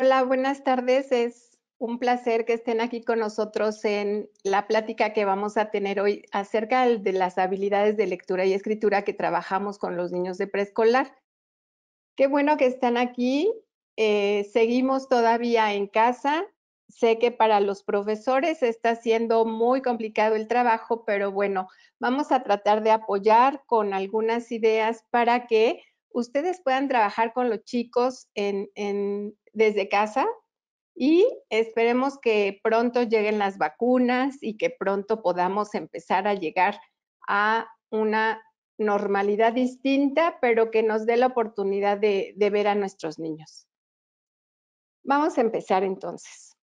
Hola, buenas tardes. Es un placer que estén aquí con nosotros en la plática que vamos a tener hoy acerca de las habilidades de lectura y escritura que trabajamos con los niños de preescolar. Qué bueno que están aquí. Eh, seguimos todavía en casa. Sé que para los profesores está siendo muy complicado el trabajo, pero bueno, vamos a tratar de apoyar con algunas ideas para que ustedes puedan trabajar con los chicos desde casa y esperemos que pronto lleguen las vacunas y que pronto podamos empezar a llegar a una normalidad distinta, pero que nos dé la oportunidad de ver a nuestros niños. Vamos a empezar entonces.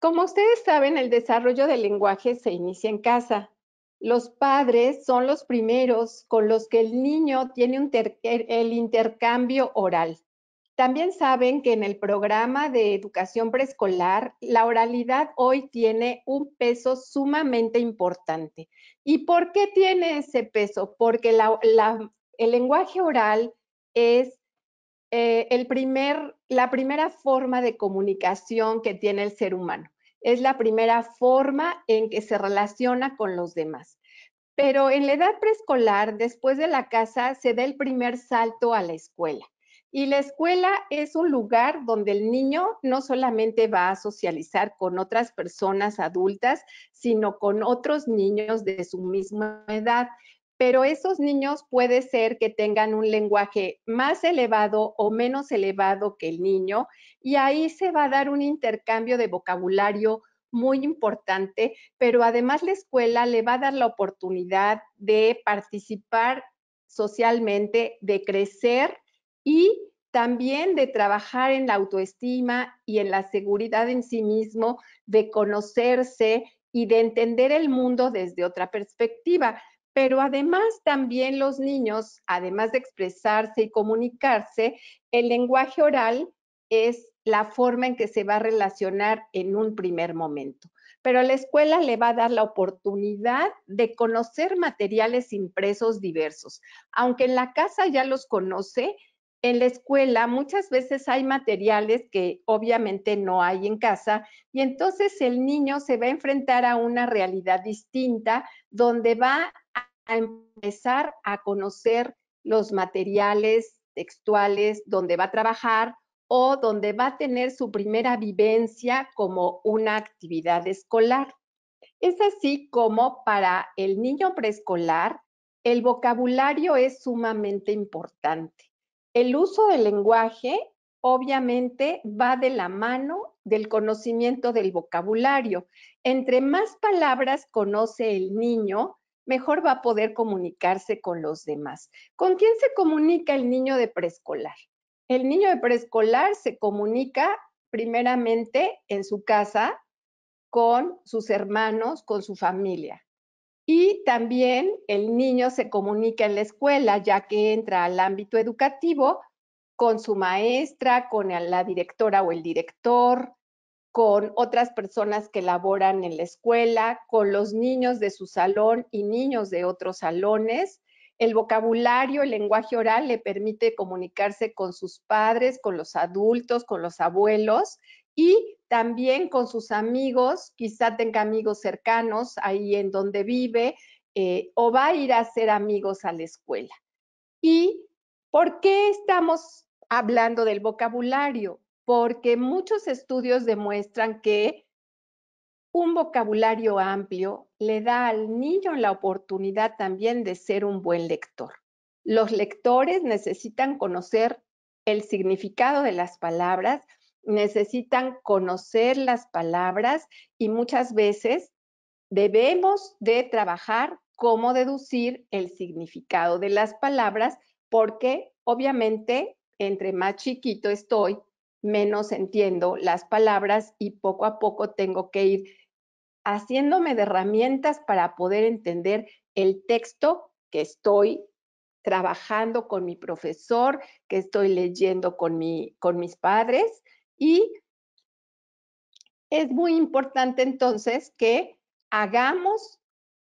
Como ustedes saben, el desarrollo del lenguaje se inicia en casa los padres son los primeros con los que el niño tiene el intercambio oral. También saben que en el programa de educación preescolar, la oralidad hoy tiene un peso sumamente importante. ¿Y por qué tiene ese peso? Porque el lenguaje oral es eh, la primera forma de comunicación que tiene el ser humano es la primera forma en que se relaciona con los demás. Pero en la edad preescolar, después de la casa, se da el primer salto a la escuela. Y la escuela es un lugar donde el niño no solamente va a socializar con otras personas adultas, sino con otros niños de su misma edad pero esos niños puede ser que tengan un lenguaje más elevado o menos elevado que el niño y ahí se va a dar un intercambio de vocabulario muy importante, pero además la escuela le va a dar la oportunidad de participar socialmente, de crecer y también de trabajar en la autoestima y en la seguridad en sí mismo, de conocerse y de entender el mundo desde otra perspectiva pero además también los niños, además de expresarse y comunicarse, el lenguaje oral es la forma en que se va a relacionar en un primer momento. Pero la escuela le va a dar la oportunidad de conocer materiales impresos diversos. Aunque en la casa ya los conoce, en la escuela muchas veces hay materiales que obviamente no hay en casa y entonces el niño se va a enfrentar a una realidad distinta donde va a empezar a conocer los materiales textuales donde va a trabajar o donde va a tener su primera vivencia como una actividad escolar. Es así como para el niño preescolar el vocabulario es sumamente importante. El uso del lenguaje obviamente va de la mano del conocimiento del vocabulario. Entre más palabras conoce el niño, mejor va a poder comunicarse con los demás. ¿Con quién se comunica el niño de preescolar? El niño de preescolar se comunica primeramente en su casa con sus hermanos, con su familia. Y también el niño se comunica en la escuela, ya que entra al ámbito educativo con su maestra, con la directora o el director, con otras personas que laboran en la escuela, con los niños de su salón y niños de otros salones. El vocabulario, el lenguaje oral le permite comunicarse con sus padres, con los adultos, con los abuelos y también con sus amigos, quizá tenga amigos cercanos ahí en donde vive eh, o va a ir a hacer amigos a la escuela. ¿Y por qué estamos hablando del vocabulario? porque muchos estudios demuestran que un vocabulario amplio le da al niño la oportunidad también de ser un buen lector. Los lectores necesitan conocer el significado de las palabras, necesitan conocer las palabras y muchas veces debemos de trabajar cómo deducir el significado de las palabras porque obviamente entre más chiquito estoy, menos entiendo las palabras y poco a poco tengo que ir haciéndome de herramientas para poder entender el texto que estoy trabajando con mi profesor, que estoy leyendo con, mi, con mis padres y es muy importante entonces que hagamos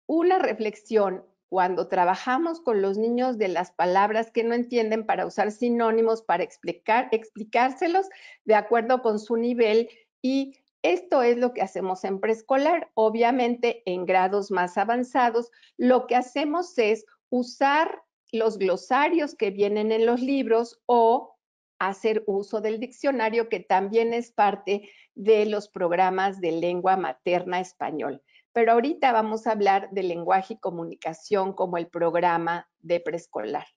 una reflexión cuando trabajamos con los niños de las palabras que no entienden para usar sinónimos, para explicárselos de acuerdo con su nivel y esto es lo que hacemos en preescolar. Obviamente, en grados más avanzados, lo que hacemos es usar los glosarios que vienen en los libros o hacer uso del diccionario, que también es parte de los programas de lengua materna español pero ahorita vamos a hablar de lenguaje y comunicación como el programa de preescolar.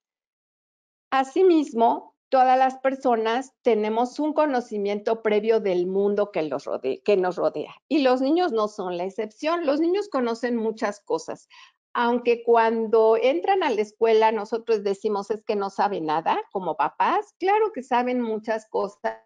Asimismo, todas las personas tenemos un conocimiento previo del mundo que, nos rodea y los niños no son la excepción. Los niños conocen muchas cosas, aunque cuando entran a la escuela nosotros decimos es que no saben nada como papás, claro que saben muchas cosas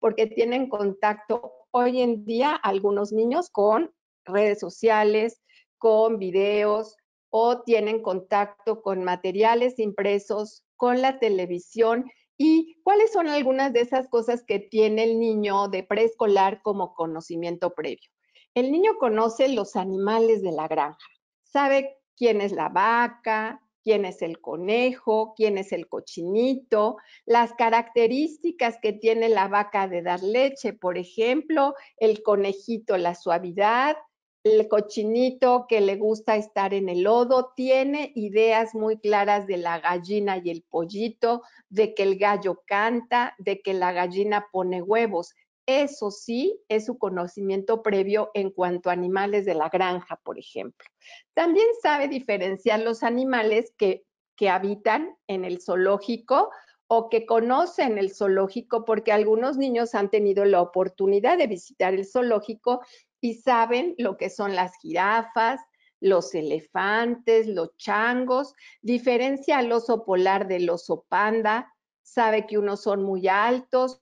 porque tienen contacto hoy en día algunos niños con redes sociales, con videos o tienen contacto con materiales impresos, con la televisión y cuáles son algunas de esas cosas que tiene el niño de preescolar como conocimiento previo. El niño conoce los animales de la granja, sabe quién es la vaca, quién es el conejo, quién es el cochinito, las características que tiene la vaca de dar leche, por ejemplo, el conejito, la suavidad, el cochinito que le gusta estar en el lodo, tiene ideas muy claras de la gallina y el pollito, de que el gallo canta, de que la gallina pone huevos. Eso sí es su conocimiento previo en cuanto a animales de la granja, por ejemplo. También sabe diferenciar los animales que, que habitan en el zoológico o que conocen el zoológico, porque algunos niños han tenido la oportunidad de visitar el zoológico y saben lo que son las jirafas, los elefantes, los changos, diferencia al oso polar del oso panda, sabe que unos son muy altos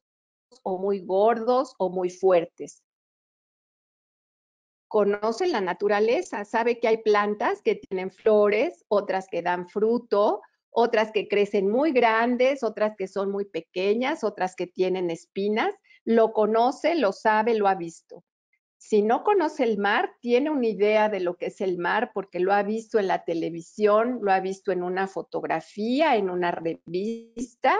o muy gordos o muy fuertes. Conocen la naturaleza, sabe que hay plantas que tienen flores, otras que dan fruto, otras que crecen muy grandes, otras que son muy pequeñas, otras que tienen espinas. Lo conoce, lo sabe, lo ha visto. Si no conoce el mar, tiene una idea de lo que es el mar porque lo ha visto en la televisión, lo ha visto en una fotografía, en una revista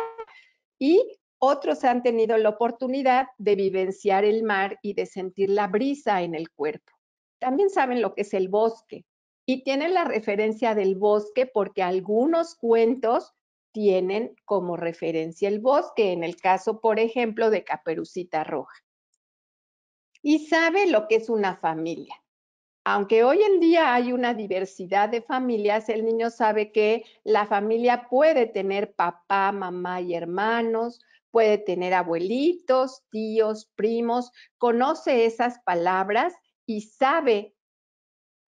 y otros han tenido la oportunidad de vivenciar el mar y de sentir la brisa en el cuerpo. También saben lo que es el bosque, y tiene la referencia del bosque porque algunos cuentos tienen como referencia el bosque, en el caso, por ejemplo, de Caperucita Roja. Y sabe lo que es una familia. Aunque hoy en día hay una diversidad de familias, el niño sabe que la familia puede tener papá, mamá y hermanos, puede tener abuelitos, tíos, primos, conoce esas palabras y sabe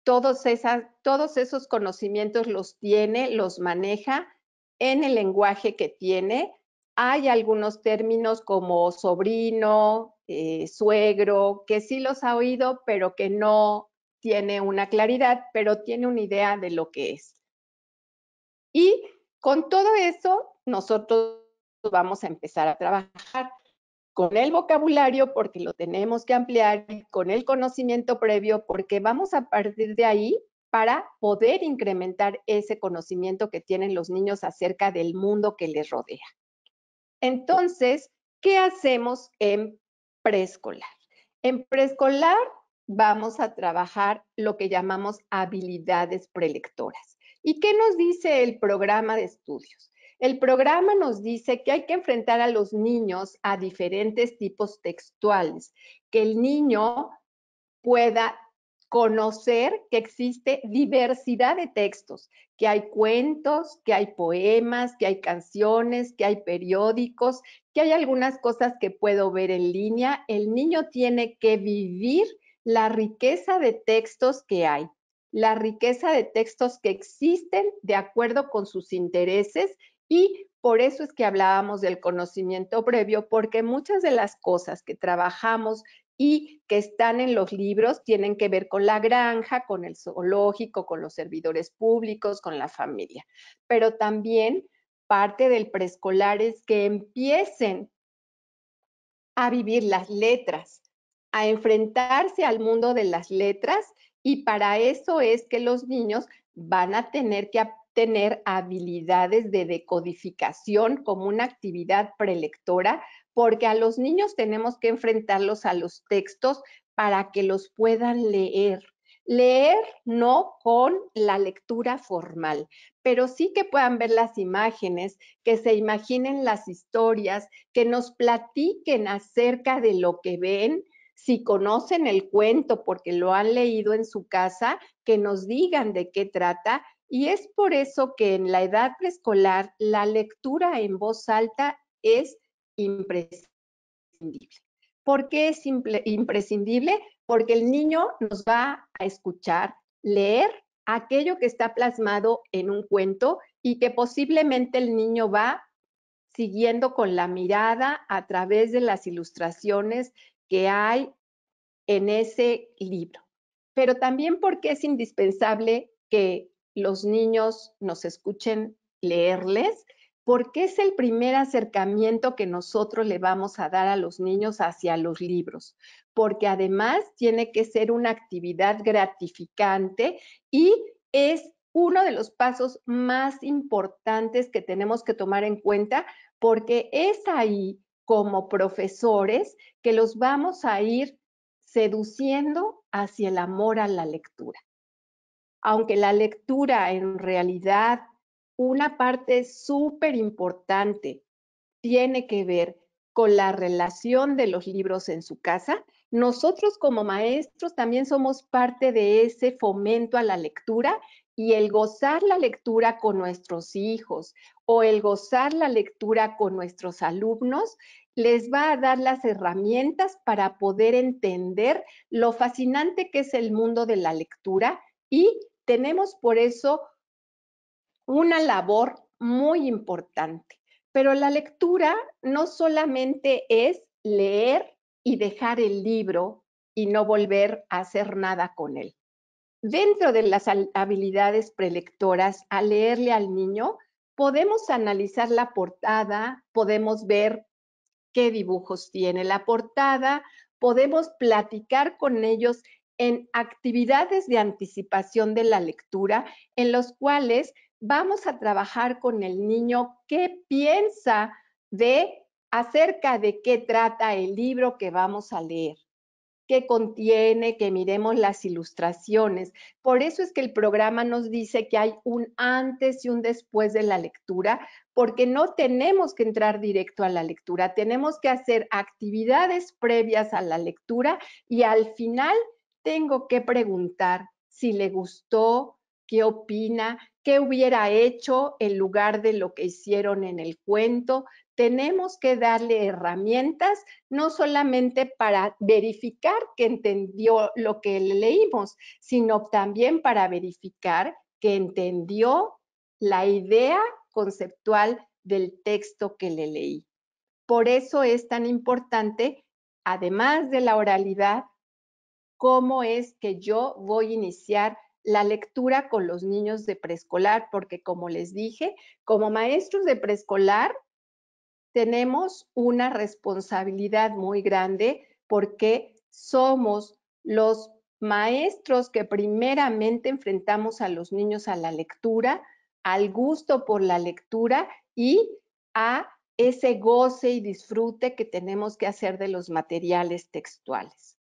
todos, esos conocimientos los tiene, los maneja en el lenguaje que tiene. Hay algunos términos como sobrino, eh, suegro, que sí los ha oído, pero que no tiene una claridad, pero tiene una idea de lo que es. Y con todo eso, nosotros vamos a empezar a trabajar con el vocabulario porque lo tenemos que ampliar, con el conocimiento previo porque vamos a partir de ahí para poder incrementar ese conocimiento que tienen los niños acerca del mundo que les rodea. Entonces, ¿qué hacemos en preescolar? En preescolar vamos a trabajar lo que llamamos habilidades prelectoras. ¿Y qué nos dice el programa de estudios? El programa nos dice que hay que enfrentar a los niños a diferentes tipos textuales, que el niño pueda conocer que existe diversidad de textos, que hay cuentos, que hay poemas, que hay canciones, que hay periódicos, que hay algunas cosas que puedo ver en línea. El niño tiene que vivir la riqueza de textos que hay, la riqueza de textos que existen de acuerdo con sus intereses y por eso es que hablábamos del conocimiento previo, porque muchas de las cosas que trabajamos y que están en los libros tienen que ver con la granja, con el zoológico, con los servidores públicos, con la familia. Pero también parte del preescolar es que empiecen a vivir las letras, a enfrentarse al mundo de las letras y para eso es que los niños van a tener que aprender tener habilidades de decodificación como una actividad prelectora, porque a los niños tenemos que enfrentarlos a los textos para que los puedan leer. Leer no con la lectura formal, pero sí que puedan ver las imágenes, que se imaginen las historias, que nos platiquen acerca de lo que ven, si conocen el cuento porque lo han leído en su casa, que nos digan de qué trata y es por eso que en la edad preescolar la lectura en voz alta es imprescindible. ¿Por qué es imprescindible? Porque el niño nos va a escuchar leer aquello que está plasmado en un cuento y que posiblemente el niño va siguiendo con la mirada a través de las ilustraciones que hay en ese libro. Pero también porque es indispensable que los niños nos escuchen leerles, porque es el primer acercamiento que nosotros le vamos a dar a los niños hacia los libros, porque además tiene que ser una actividad gratificante y es uno de los pasos más importantes que tenemos que tomar en cuenta, porque es ahí como profesores que los vamos a ir seduciendo hacia el amor a la lectura aunque la lectura en realidad, una parte súper importante tiene que ver con la relación de los libros en su casa, nosotros como maestros también somos parte de ese fomento a la lectura y el gozar la lectura con nuestros hijos o el gozar la lectura con nuestros alumnos les va a dar las herramientas para poder entender lo fascinante que es el mundo de la lectura y tenemos por eso una labor muy importante, pero la lectura no solamente es leer y dejar el libro y no volver a hacer nada con él. Dentro de las habilidades prelectoras, al leerle al niño, podemos analizar la portada, podemos ver qué dibujos tiene la portada, podemos platicar con ellos en actividades de anticipación de la lectura, en los cuales vamos a trabajar con el niño qué piensa de acerca de qué trata el libro que vamos a leer, qué contiene, que miremos las ilustraciones. Por eso es que el programa nos dice que hay un antes y un después de la lectura, porque no tenemos que entrar directo a la lectura, tenemos que hacer actividades previas a la lectura y al final tengo que preguntar si le gustó, qué opina, qué hubiera hecho en lugar de lo que hicieron en el cuento. Tenemos que darle herramientas, no solamente para verificar que entendió lo que leímos, sino también para verificar que entendió la idea conceptual del texto que le leí. Por eso es tan importante, además de la oralidad, cómo es que yo voy a iniciar la lectura con los niños de preescolar, porque como les dije, como maestros de preescolar, tenemos una responsabilidad muy grande porque somos los maestros que primeramente enfrentamos a los niños a la lectura, al gusto por la lectura y a ese goce y disfrute que tenemos que hacer de los materiales textuales.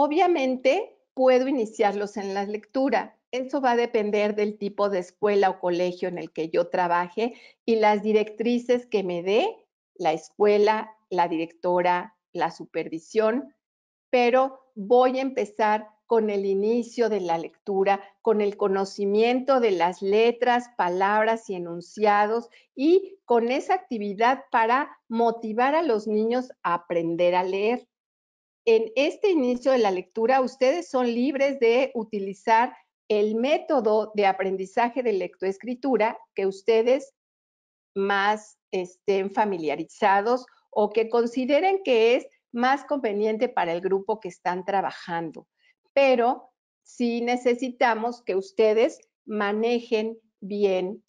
Obviamente, puedo iniciarlos en la lectura. Eso va a depender del tipo de escuela o colegio en el que yo trabaje y las directrices que me dé la escuela, la directora, la supervisión, pero voy a empezar con el inicio de la lectura, con el conocimiento de las letras, palabras y enunciados y con esa actividad para motivar a los niños a aprender a leer en este inicio de la lectura, ustedes son libres de utilizar el método de aprendizaje de lectoescritura que ustedes más estén familiarizados o que consideren que es más conveniente para el grupo que están trabajando. Pero sí necesitamos que ustedes manejen bien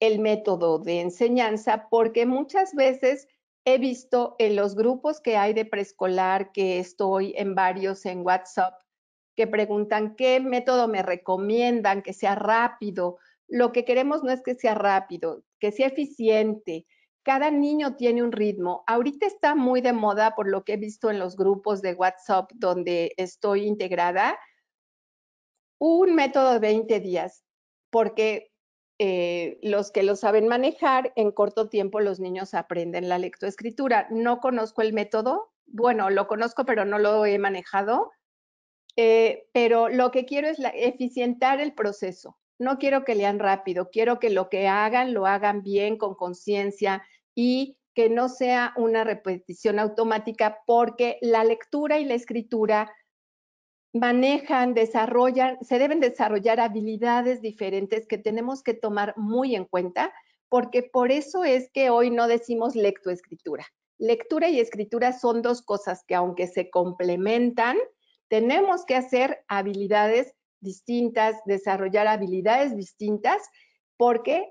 el método de enseñanza porque muchas veces he visto en los grupos que hay de preescolar, que estoy en varios en WhatsApp, que preguntan qué método me recomiendan, que sea rápido. Lo que queremos no es que sea rápido, que sea eficiente. Cada niño tiene un ritmo. Ahorita está muy de moda por lo que he visto en los grupos de WhatsApp donde estoy integrada, un método de 20 días, porque eh, los que lo saben manejar, en corto tiempo los niños aprenden la lectoescritura. No conozco el método, bueno, lo conozco, pero no lo he manejado. Eh, pero lo que quiero es eficientar el proceso. No quiero que lean rápido, quiero que lo que hagan lo hagan bien, con conciencia y que no sea una repetición automática porque la lectura y la escritura manejan, desarrollan, se deben desarrollar habilidades diferentes que tenemos que tomar muy en cuenta, porque por eso es que hoy no decimos lectoescritura. Lectura y escritura son dos cosas que aunque se complementan, tenemos que hacer habilidades distintas, desarrollar habilidades distintas, porque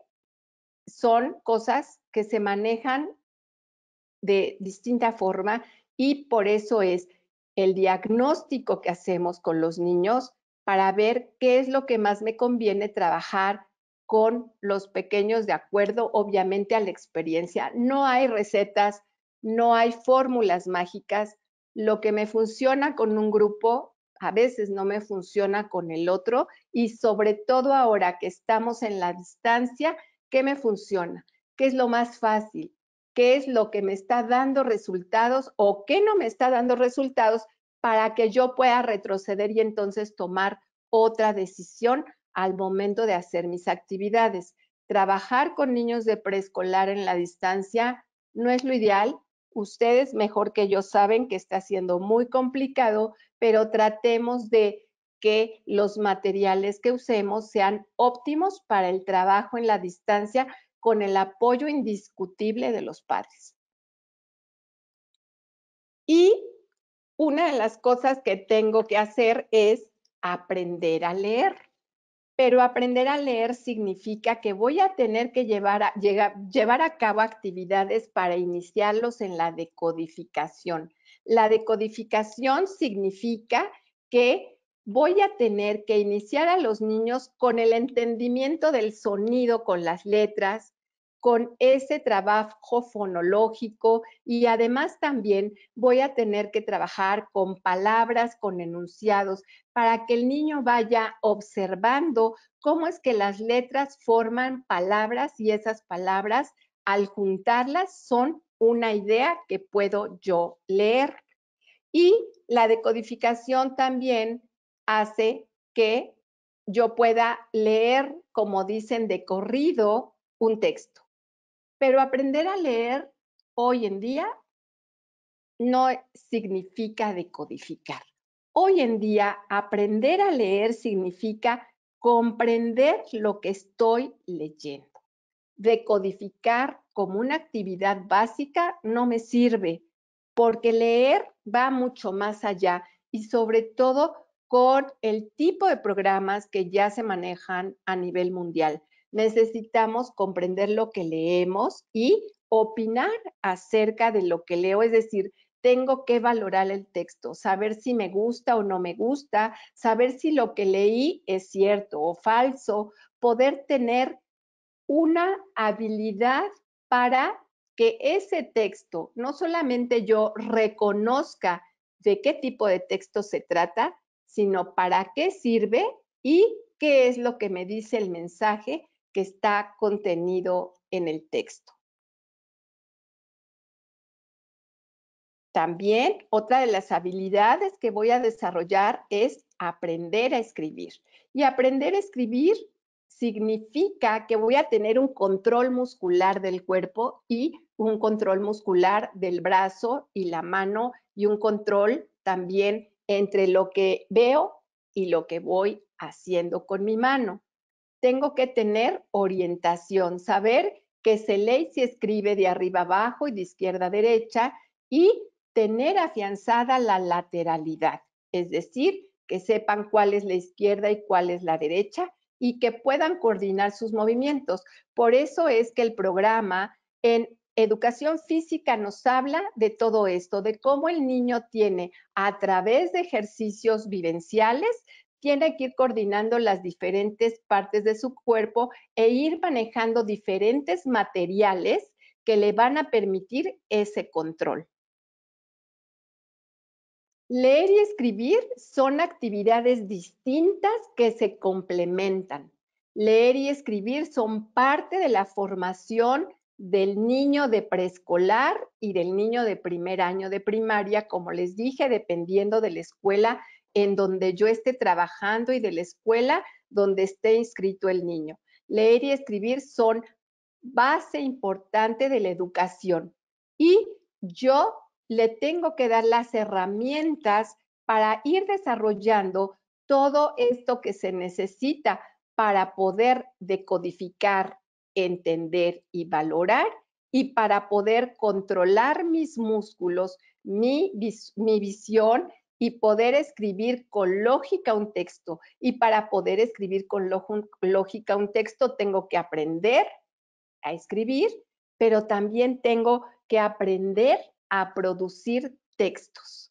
son cosas que se manejan de distinta forma y por eso es el diagnóstico que hacemos con los niños para ver qué es lo que más me conviene trabajar con los pequeños de acuerdo, obviamente, a la experiencia. No hay recetas, no hay fórmulas mágicas. Lo que me funciona con un grupo a veces no me funciona con el otro y sobre todo ahora que estamos en la distancia, ¿qué me funciona? ¿Qué es lo más fácil? qué es lo que me está dando resultados o qué no me está dando resultados para que yo pueda retroceder y entonces tomar otra decisión al momento de hacer mis actividades. Trabajar con niños de preescolar en la distancia no es lo ideal. Ustedes mejor que yo saben que está siendo muy complicado, pero tratemos de que los materiales que usemos sean óptimos para el trabajo en la distancia con el apoyo indiscutible de los padres. Y una de las cosas que tengo que hacer es aprender a leer. Pero aprender a leer significa que voy a tener que llevar a, llevar a cabo actividades para iniciarlos en la decodificación. La decodificación significa que voy a tener que iniciar a los niños con el entendimiento del sonido, con las letras, con ese trabajo fonológico y además también voy a tener que trabajar con palabras, con enunciados, para que el niño vaya observando cómo es que las letras forman palabras y esas palabras al juntarlas son una idea que puedo yo leer. Y la decodificación también hace que yo pueda leer, como dicen, de corrido un texto. Pero aprender a leer hoy en día no significa decodificar. Hoy en día aprender a leer significa comprender lo que estoy leyendo. Decodificar como una actividad básica no me sirve, porque leer va mucho más allá y sobre todo con el tipo de programas que ya se manejan a nivel mundial. Necesitamos comprender lo que leemos y opinar acerca de lo que leo, es decir, tengo que valorar el texto, saber si me gusta o no me gusta, saber si lo que leí es cierto o falso, poder tener una habilidad para que ese texto no solamente yo reconozca de qué tipo de texto se trata, sino para qué sirve y qué es lo que me dice el mensaje que está contenido en el texto. También otra de las habilidades que voy a desarrollar es aprender a escribir. Y aprender a escribir significa que voy a tener un control muscular del cuerpo y un control muscular del brazo y la mano y un control también entre lo que veo y lo que voy haciendo con mi mano. Tengo que tener orientación, saber que se lee se escribe de arriba abajo y de izquierda a derecha y tener afianzada la lateralidad, es decir, que sepan cuál es la izquierda y cuál es la derecha y que puedan coordinar sus movimientos. Por eso es que el programa en Educación física nos habla de todo esto, de cómo el niño tiene a través de ejercicios vivenciales, tiene que ir coordinando las diferentes partes de su cuerpo e ir manejando diferentes materiales que le van a permitir ese control. Leer y escribir son actividades distintas que se complementan. Leer y escribir son parte de la formación del niño de preescolar y del niño de primer año de primaria, como les dije, dependiendo de la escuela en donde yo esté trabajando y de la escuela donde esté inscrito el niño. Leer y escribir son base importante de la educación y yo le tengo que dar las herramientas para ir desarrollando todo esto que se necesita para poder decodificar, entender y valorar y para poder controlar mis músculos, mi, visión y poder escribir con lógica un texto. Y para poder escribir con lógica un texto tengo que aprender a escribir, pero también tengo que aprender a producir textos.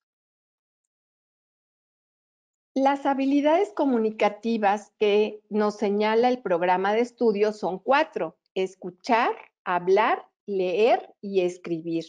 Las habilidades comunicativas que nos señala el programa de estudio son cuatro, escuchar, hablar, leer y escribir.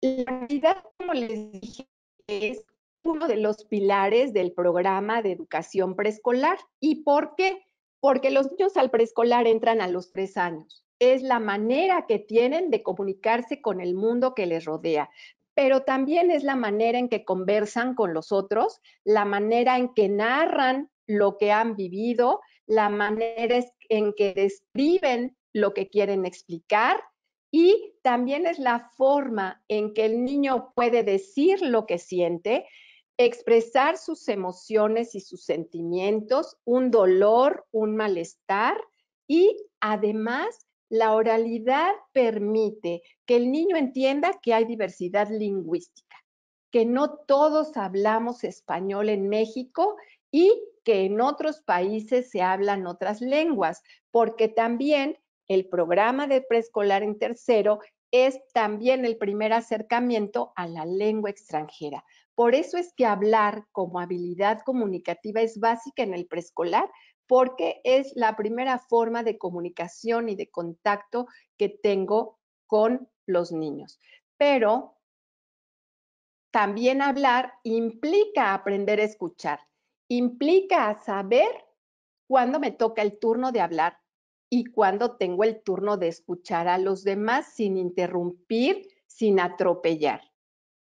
La habilidad, como les dije, es uno de los pilares del programa de educación preescolar. ¿Y por qué? Porque los niños al preescolar entran a los tres años. Es la manera que tienen de comunicarse con el mundo que les rodea pero también es la manera en que conversan con los otros, la manera en que narran lo que han vivido, la manera en que describen lo que quieren explicar y también es la forma en que el niño puede decir lo que siente, expresar sus emociones y sus sentimientos, un dolor, un malestar y además la oralidad permite que el niño entienda que hay diversidad lingüística, que no todos hablamos español en México y que en otros países se hablan otras lenguas, porque también el programa de preescolar en tercero es también el primer acercamiento a la lengua extranjera. Por eso es que hablar como habilidad comunicativa es básica en el preescolar, porque es la primera forma de comunicación y de contacto que tengo con los niños. Pero también hablar implica aprender a escuchar, implica saber cuándo me toca el turno de hablar y cuándo tengo el turno de escuchar a los demás sin interrumpir, sin atropellar.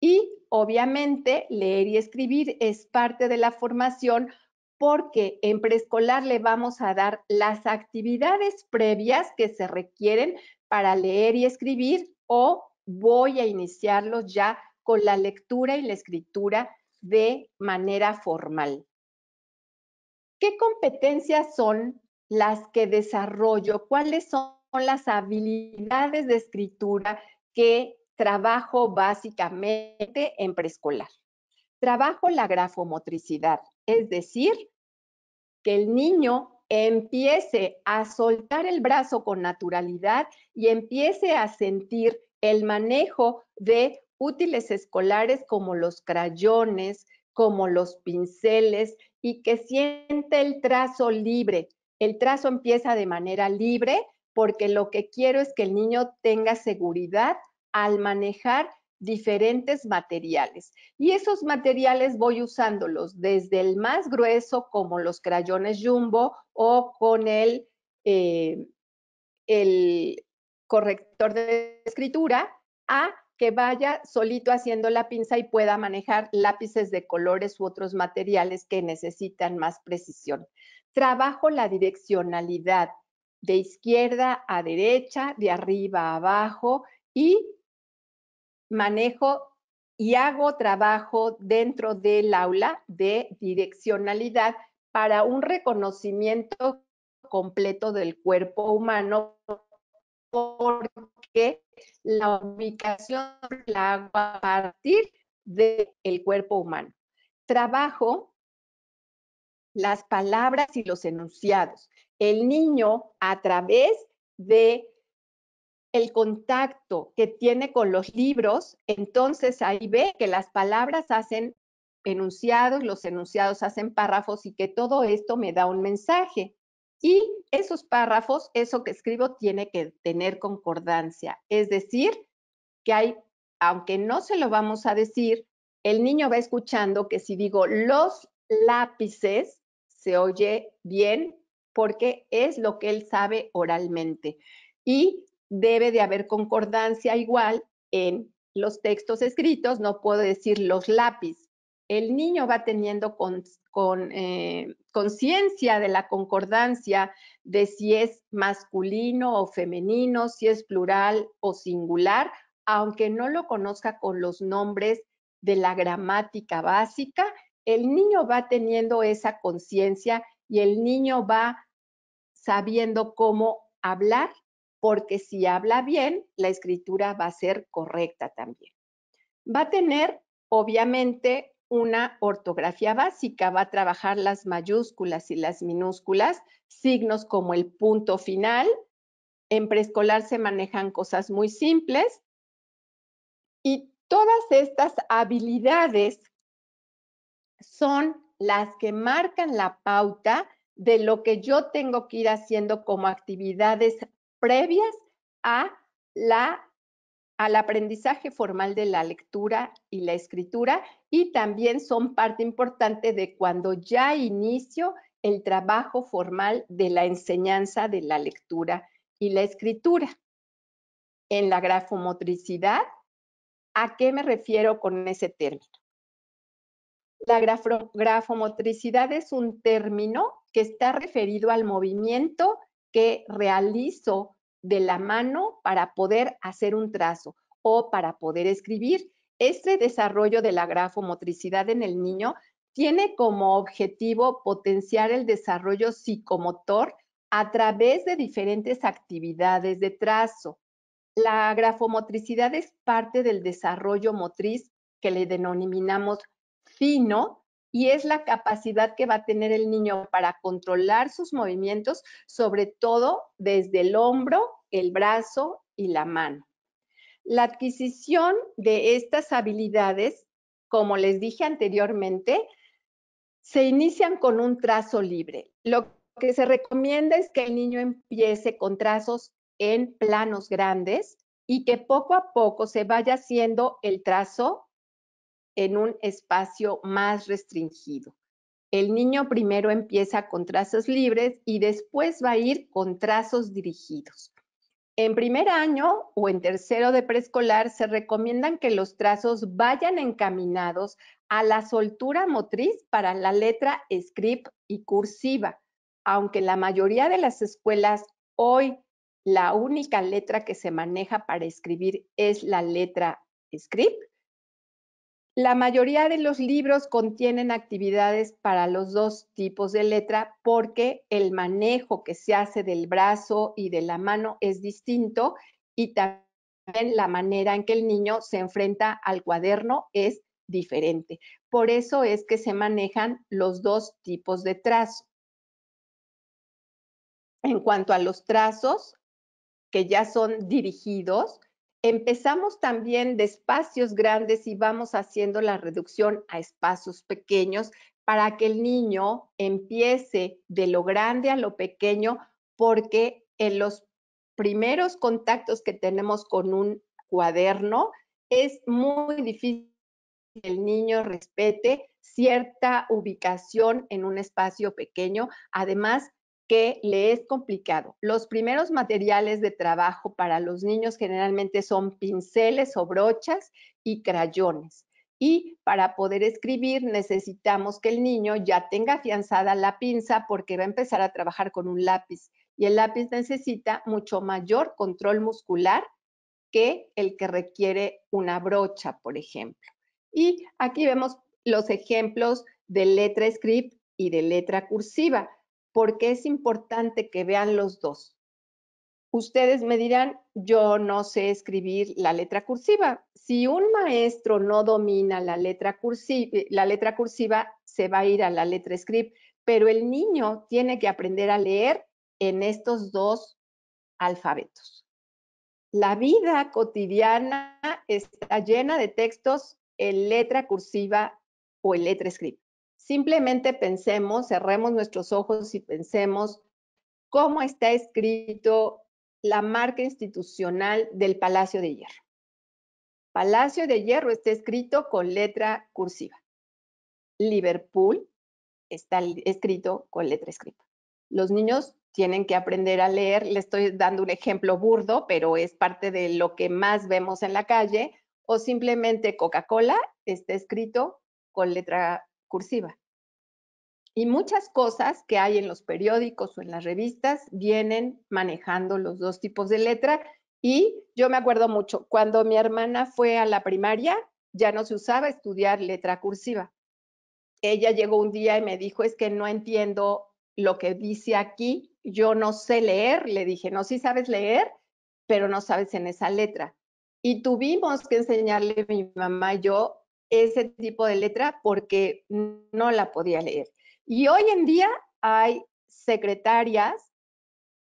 Y obviamente leer y escribir es parte de la formación porque en preescolar le vamos a dar las actividades previas que se requieren para leer y escribir o voy a iniciarlos ya con la lectura y la escritura de manera formal. ¿Qué competencias son las que desarrollo? ¿Cuáles son las habilidades de escritura que trabajo básicamente en preescolar? Trabajo la grafomotricidad, es decir, que el niño empiece a soltar el brazo con naturalidad y empiece a sentir el manejo de útiles escolares como los crayones, como los pinceles y que siente el trazo libre. El trazo empieza de manera libre porque lo que quiero es que el niño tenga seguridad al manejar diferentes materiales. Y esos materiales voy usándolos desde el más grueso, como los crayones jumbo, o con el, eh, el corrector de escritura, a que vaya solito haciendo la pinza y pueda manejar lápices de colores u otros materiales que necesitan más precisión. Trabajo la direccionalidad de izquierda a derecha, de arriba a abajo y manejo y hago trabajo dentro del aula de direccionalidad para un reconocimiento completo del cuerpo humano porque la ubicación la hago a partir del cuerpo humano. Trabajo las palabras y los enunciados. El niño a través de el contacto que tiene con los libros, entonces ahí ve que las palabras hacen enunciados, los enunciados hacen párrafos y que todo esto me da un mensaje. Y esos párrafos, eso que escribo, tiene que tener concordancia. Es decir, que hay, aunque no se lo vamos a decir, el niño va escuchando que si digo los lápices, se oye bien porque es lo que él sabe oralmente. Y debe de haber concordancia igual en los textos escritos, no puedo decir los lápiz. El niño va teniendo conciencia con, eh, conciencia de la concordancia de si es masculino o femenino, si es plural o singular, aunque no lo conozca con los nombres de la gramática básica, el niño va teniendo esa conciencia y el niño va sabiendo cómo hablar porque si habla bien, la escritura va a ser correcta también. Va a tener, obviamente, una ortografía básica, va a trabajar las mayúsculas y las minúsculas, signos como el punto final. En preescolar se manejan cosas muy simples y todas estas habilidades son las que marcan la pauta de lo que yo tengo que ir haciendo como actividades previas a la, al aprendizaje formal de la lectura y la escritura y también son parte importante de cuando ya inicio el trabajo formal de la enseñanza de la lectura y la escritura. En la grafomotricidad, ¿a qué me refiero con ese término? La grafomotricidad es un término que está referido al movimiento que realizo de la mano para poder hacer un trazo o para poder escribir. Este desarrollo de la grafomotricidad en el niño tiene como objetivo potenciar el desarrollo psicomotor a través de diferentes actividades de trazo. La grafomotricidad es parte del desarrollo motriz que le denominamos fino y es la capacidad que va a tener el niño para controlar sus movimientos, sobre todo desde el hombro, el brazo y la mano. La adquisición de estas habilidades, como les dije anteriormente, se inician con un trazo libre. Lo que se recomienda es que el niño empiece con trazos en planos grandes y que poco a poco se vaya haciendo el trazo en un espacio más restringido. El niño primero empieza con trazos libres y después va a ir con trazos dirigidos. En primer año o en tercero de preescolar se recomiendan que los trazos vayan encaminados a la soltura motriz para la letra script y cursiva, aunque la mayoría de las escuelas hoy la única letra que se maneja para escribir es la letra script, la mayoría de los libros contienen actividades para los dos tipos de letra porque el manejo que se hace del brazo y de la mano es distinto y también la manera en que el niño se enfrenta al cuaderno es diferente. Por eso es que se manejan los dos tipos de trazo. En cuanto a los trazos que ya son dirigidos, empezamos también de espacios grandes y vamos haciendo la reducción a espacios pequeños para que el niño empiece de lo grande a lo pequeño, porque en los primeros contactos que tenemos con un cuaderno es muy difícil que el niño respete cierta ubicación en un espacio pequeño. Además, que le es complicado. Los primeros materiales de trabajo para los niños generalmente son pinceles o brochas y crayones. Y para poder escribir necesitamos que el niño ya tenga afianzada la pinza porque va a empezar a trabajar con un lápiz. Y el lápiz necesita mucho mayor control muscular que el que requiere una brocha, por ejemplo. Y aquí vemos los ejemplos de letra script y de letra cursiva porque es importante que vean los dos. Ustedes me dirán, yo no sé escribir la letra cursiva. Si un maestro no domina la letra, cursiva, la letra cursiva, se va a ir a la letra script, pero el niño tiene que aprender a leer en estos dos alfabetos. La vida cotidiana está llena de textos en letra cursiva o en letra script. Simplemente pensemos, cerremos nuestros ojos y pensemos cómo está escrito la marca institucional del Palacio de Hierro. Palacio de Hierro está escrito con letra cursiva. Liverpool está escrito con letra escrita. Los niños tienen que aprender a leer. Le estoy dando un ejemplo burdo, pero es parte de lo que más vemos en la calle. O simplemente Coca-Cola está escrito con letra cursiva. Y muchas cosas que hay en los periódicos o en las revistas vienen manejando los dos tipos de letra. Y yo me acuerdo mucho, cuando mi hermana fue a la primaria, ya no se usaba estudiar letra cursiva. Ella llegó un día y me dijo, es que no entiendo lo que dice aquí, yo no sé leer. Le dije, no, sí sabes leer, pero no sabes en esa letra. Y tuvimos que enseñarle a mi mamá y yo ese tipo de letra porque no la podía leer. Y hoy en día hay secretarias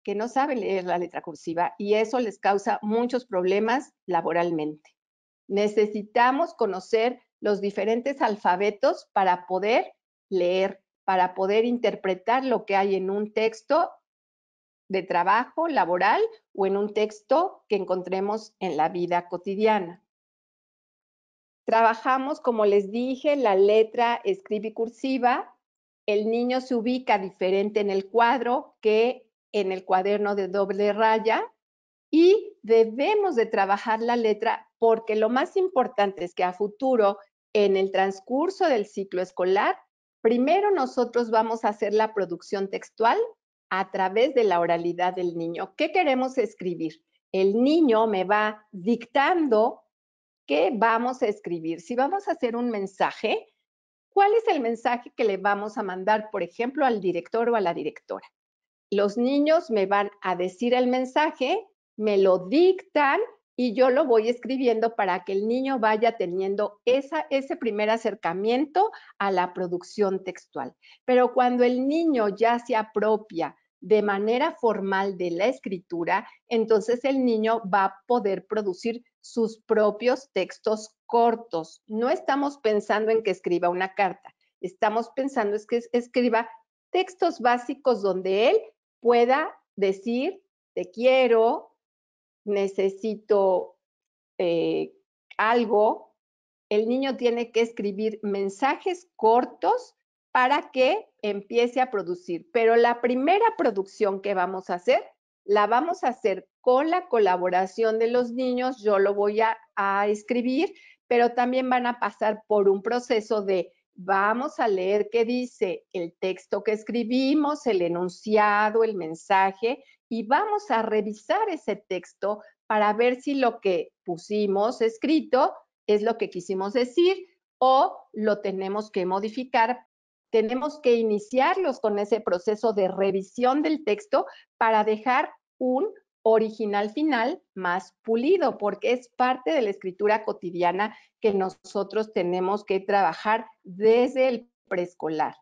que no saben leer la letra cursiva y eso les causa muchos problemas laboralmente. Necesitamos conocer los diferentes alfabetos para poder leer, para poder interpretar lo que hay en un texto de trabajo laboral o en un texto que encontremos en la vida cotidiana. Trabajamos, como les dije, la letra escribe cursiva. El niño se ubica diferente en el cuadro que en el cuaderno de doble raya y debemos de trabajar la letra porque lo más importante es que a futuro, en el transcurso del ciclo escolar, primero nosotros vamos a hacer la producción textual a través de la oralidad del niño. ¿Qué queremos escribir? El niño me va dictando ¿Qué vamos a escribir? Si vamos a hacer un mensaje, ¿cuál es el mensaje que le vamos a mandar, por ejemplo, al director o a la directora? Los niños me van a decir el mensaje, me lo dictan y yo lo voy escribiendo para que el niño vaya teniendo ese primer acercamiento a la producción textual. Pero cuando el niño ya se apropia de manera formal de la escritura, entonces el niño va a poder producir sus propios textos cortos. No estamos pensando en que escriba una carta, estamos pensando es que escriba textos básicos donde él pueda decir, te quiero, necesito eh, algo. El niño tiene que escribir mensajes cortos para que empiece a producir. Pero la primera producción que vamos a hacer la vamos a hacer con la colaboración de los niños, yo lo voy a, escribir, pero también van a pasar por un proceso de vamos a leer qué dice el texto que escribimos, el enunciado, el mensaje, y vamos a revisar ese texto para ver si lo que pusimos escrito es lo que quisimos decir o lo tenemos que modificar. Tenemos que iniciarlos con ese proceso de revisión del texto para dejar un original final más pulido, porque es parte de la escritura cotidiana que nosotros tenemos que trabajar desde el preescolar.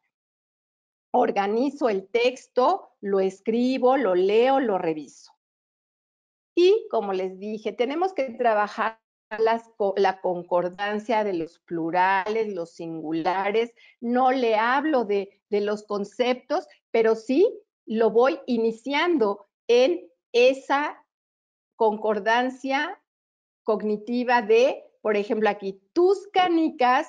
Organizo el texto, lo escribo, lo leo, lo reviso. Y como les dije, tenemos que trabajar la concordancia de los plurales, los singulares. No le hablo de, de los conceptos, pero sí lo voy iniciando en esa concordancia cognitiva de, por ejemplo, aquí, tus canicas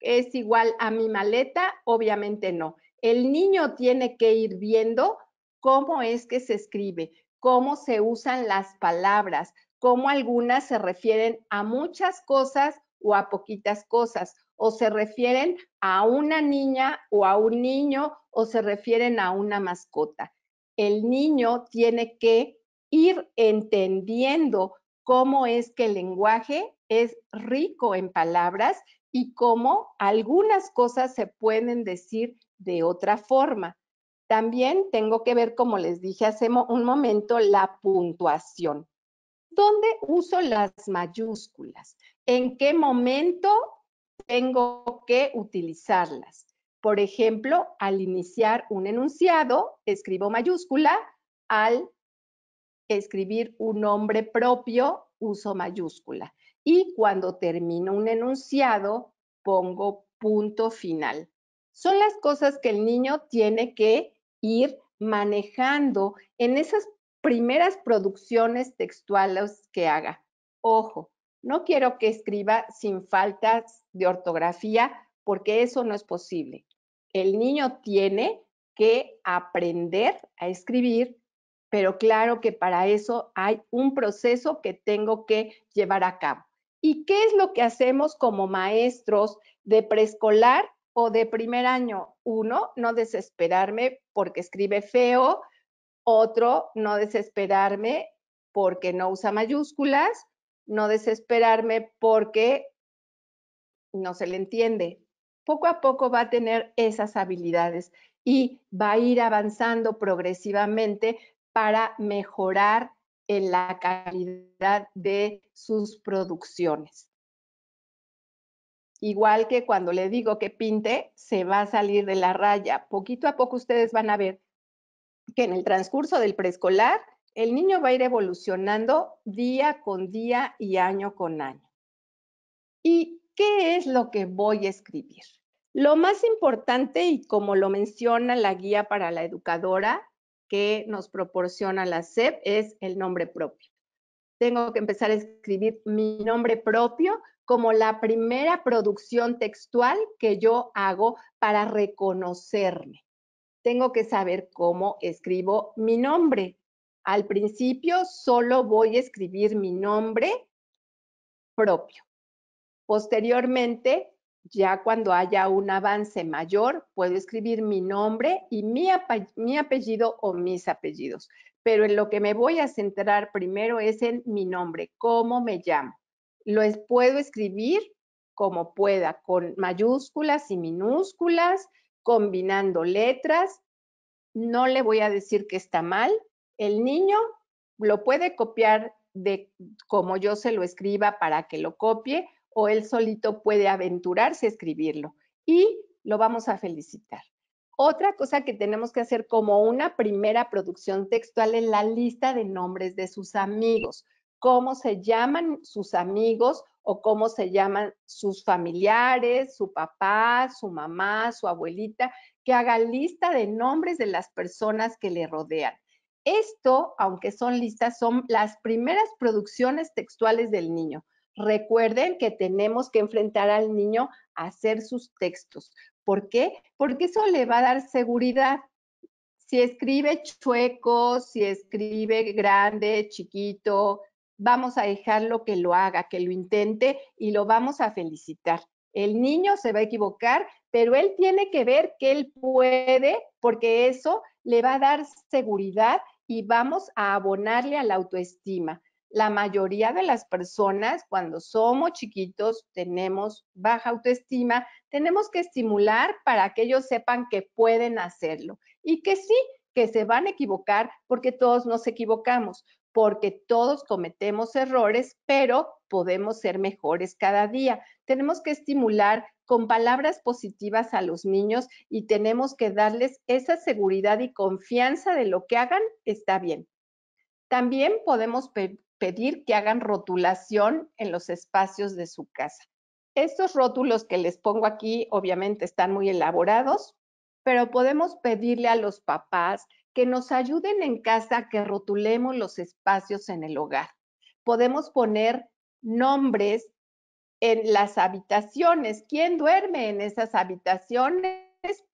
es igual a mi maleta, obviamente no. El niño tiene que ir viendo cómo es que se escribe, cómo se usan las palabras, cómo algunas se refieren a muchas cosas o a poquitas cosas, o se refieren a una niña o a un niño, o se refieren a una mascota el niño tiene que ir entendiendo cómo es que el lenguaje es rico en palabras y cómo algunas cosas se pueden decir de otra forma. También tengo que ver, como les dije hace un momento, la puntuación. ¿Dónde uso las mayúsculas? ¿En qué momento tengo que utilizarlas? Por ejemplo, al iniciar un enunciado, escribo mayúscula, al escribir un nombre propio, uso mayúscula. Y cuando termino un enunciado, pongo punto final. Son las cosas que el niño tiene que ir manejando en esas primeras producciones textuales que haga. Ojo, no quiero que escriba sin faltas de ortografía porque eso no es posible el niño tiene que aprender a escribir, pero claro que para eso hay un proceso que tengo que llevar a cabo. ¿Y qué es lo que hacemos como maestros de preescolar o de primer año? Uno, no desesperarme porque escribe feo. Otro, no desesperarme porque no usa mayúsculas. No desesperarme porque no se le entiende poco a poco va a tener esas habilidades y va a ir avanzando progresivamente para mejorar en la calidad de sus producciones. Igual que cuando le digo que pinte, se va a salir de la raya. Poquito a poco ustedes van a ver que en el transcurso del preescolar, el niño va a ir evolucionando día con día y año con año. Y ¿Qué es lo que voy a escribir? Lo más importante, y como lo menciona la guía para la educadora que nos proporciona la SEP, es el nombre propio. Tengo que empezar a escribir mi nombre propio como la primera producción textual que yo hago para reconocerme. Tengo que saber cómo escribo mi nombre. Al principio solo voy a escribir mi nombre propio. Posteriormente, ya cuando haya un avance mayor, puedo escribir mi nombre y mi, apellido o mis apellidos. Pero en lo que me voy a centrar primero es en mi nombre, cómo me llamo. Lo puedo escribir como pueda, con mayúsculas y minúsculas, combinando letras. No le voy a decir que está mal. El niño lo puede copiar de como yo se lo escriba para que lo copie o él solito puede aventurarse a escribirlo y lo vamos a felicitar. Otra cosa que tenemos que hacer como una primera producción textual es la lista de nombres de sus amigos, cómo se llaman sus amigos o cómo se llaman sus familiares, su papá, su mamá, su abuelita, que haga lista de nombres de las personas que le rodean. Esto, aunque son listas, son las primeras producciones textuales del niño. Recuerden que tenemos que enfrentar al niño a hacer sus textos. ¿Por qué? Porque eso le va a dar seguridad. Si escribe chueco, si escribe grande, chiquito, vamos a dejarlo que lo haga, que lo intente y lo vamos a felicitar. El niño se va a equivocar, pero él tiene que ver que él puede, porque eso le va a dar seguridad y vamos a abonarle a la autoestima la mayoría de las personas cuando somos chiquitos tenemos baja autoestima, tenemos que estimular para que ellos sepan que pueden hacerlo y que sí, que se van a equivocar porque todos nos equivocamos, porque todos cometemos errores, pero podemos ser mejores cada día. Tenemos que estimular con palabras positivas a los niños y tenemos que darles esa seguridad y confianza de lo que hagan está bien. También podemos pedir que hagan rotulación en los espacios de su casa. Estos rótulos que les pongo aquí obviamente están muy elaborados, pero podemos pedirle a los papás que nos ayuden en casa a que rotulemos los espacios en el hogar. Podemos poner nombres en las habitaciones. ¿Quién duerme en esas habitaciones?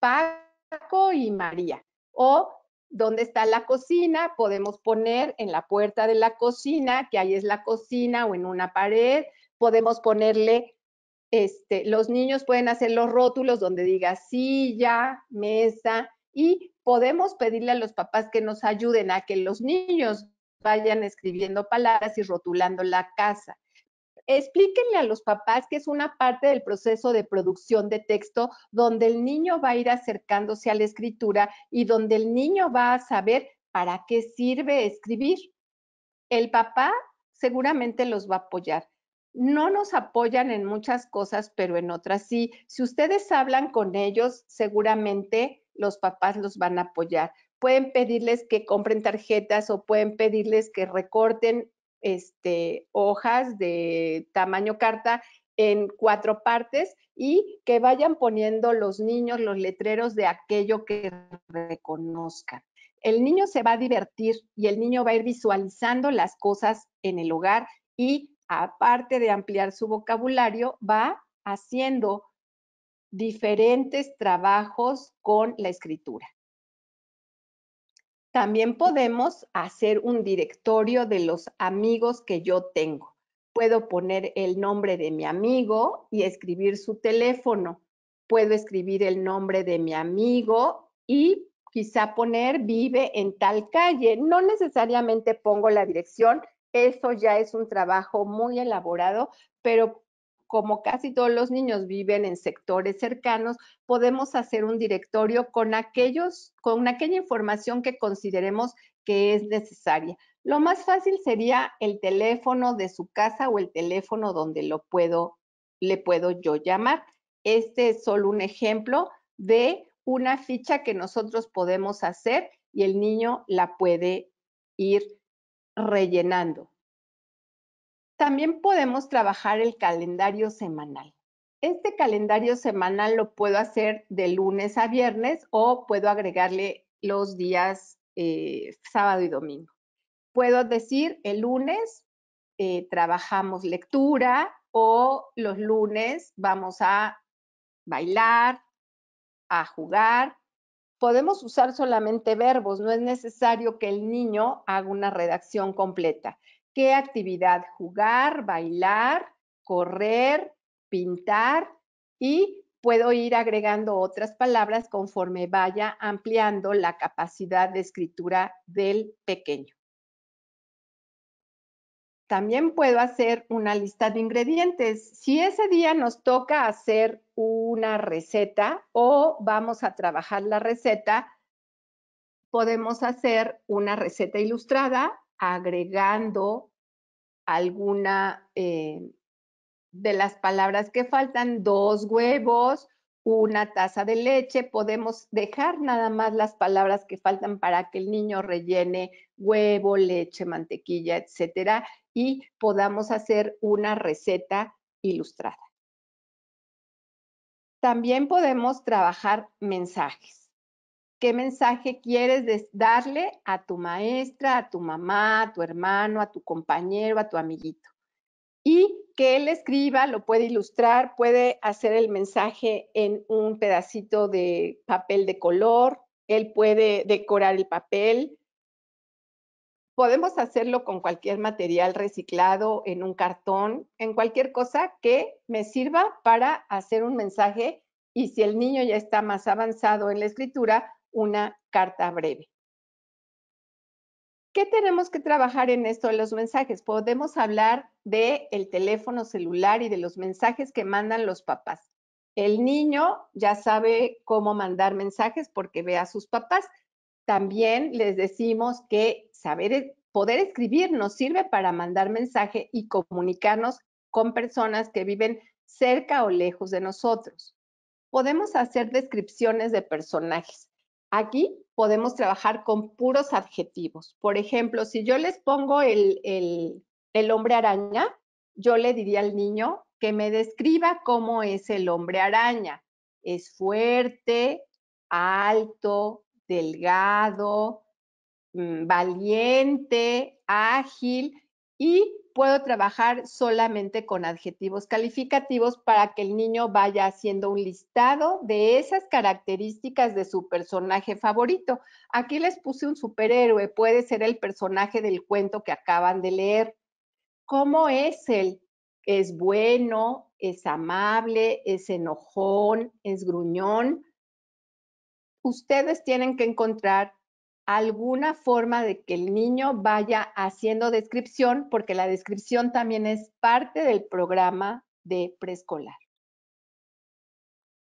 Paco y María. O ¿Dónde está la cocina? Podemos poner en la puerta de la cocina, que ahí es la cocina o en una pared. Podemos ponerle, este, los niños pueden hacer los rótulos donde diga silla, mesa, y podemos pedirle a los papás que nos ayuden a que los niños vayan escribiendo palabras y rotulando la casa explíquenle a los papás que es una parte del proceso de producción de texto donde el niño va a ir acercándose a la escritura y donde el niño va a saber para qué sirve escribir. El papá seguramente los va a apoyar. No nos apoyan en muchas cosas, pero en otras sí. Si ustedes hablan con ellos, seguramente los papás los van a apoyar pueden pedirles que compren tarjetas o pueden pedirles que recorten este, hojas de tamaño carta en cuatro partes y que vayan poniendo los niños los letreros de aquello que reconozcan. El niño se va a divertir y el niño va a ir visualizando las cosas en el hogar y aparte de ampliar su vocabulario, va haciendo diferentes trabajos con la escritura. También podemos hacer un directorio de los amigos que yo tengo. Puedo poner el nombre de mi amigo y escribir su teléfono. Puedo escribir el nombre de mi amigo y quizá poner vive en tal calle. No necesariamente pongo la dirección, eso ya es un trabajo muy elaborado, pero como casi todos los niños viven en sectores cercanos, podemos hacer un directorio con aquellos, con aquella información que consideremos que es necesaria. Lo más fácil sería el teléfono de su casa o el teléfono donde lo puedo, le puedo yo llamar. Este es solo un ejemplo de una ficha que nosotros podemos hacer y el niño la puede ir rellenando. También podemos trabajar el calendario semanal. Este calendario semanal lo puedo hacer de lunes a viernes o puedo agregarle los días eh, sábado y domingo. Puedo decir el lunes eh, trabajamos lectura o los lunes vamos a bailar, a jugar. Podemos usar solamente verbos, no es necesario que el niño haga una redacción completa qué actividad jugar, bailar, correr, pintar y puedo ir agregando otras palabras conforme vaya ampliando la capacidad de escritura del pequeño. También puedo hacer una lista de ingredientes. Si ese día nos toca hacer una receta o vamos a trabajar la receta, podemos hacer una receta ilustrada agregando alguna eh, de las palabras que faltan, dos huevos, una taza de leche, podemos dejar nada más las palabras que faltan para que el niño rellene huevo, leche, mantequilla, etcétera, y podamos hacer una receta ilustrada. También podemos trabajar mensajes qué mensaje quieres darle a tu maestra, a tu mamá, a tu hermano, a tu compañero, a tu amiguito. Y que él escriba, lo puede ilustrar, puede hacer el mensaje en un pedacito de papel de color, él puede decorar el papel. Podemos hacerlo con cualquier material reciclado, en un cartón, en cualquier cosa que me sirva para hacer un mensaje y si el niño ya está más avanzado en la escritura, una carta breve. ¿Qué tenemos que trabajar en esto de los mensajes? Podemos hablar del el teléfono celular y de los mensajes que mandan los papás. El niño ya sabe cómo mandar mensajes porque ve a sus papás. También les decimos que saber e, poder escribir nos sirve para mandar mensaje y comunicarnos con personas que viven cerca o lejos de nosotros. Podemos hacer descripciones de personajes. Aquí podemos trabajar con puros adjetivos. Por ejemplo, si yo les pongo el, el, el hombre araña, yo le diría al niño que me describa cómo es el hombre araña. Es fuerte, alto, delgado, mm, valiente, ágil y puedo trabajar solamente con adjetivos calificativos para que el niño vaya haciendo un listado de esas características de su personaje favorito. Aquí les puse un superhéroe, puede ser el personaje del cuento que acaban de leer. ¿Cómo es él? ¿Es bueno? ¿Es amable? ¿Es enojón? ¿Es gruñón? Ustedes tienen que encontrar alguna forma de que el niño vaya haciendo descripción, porque la descripción también es parte del programa de preescolar.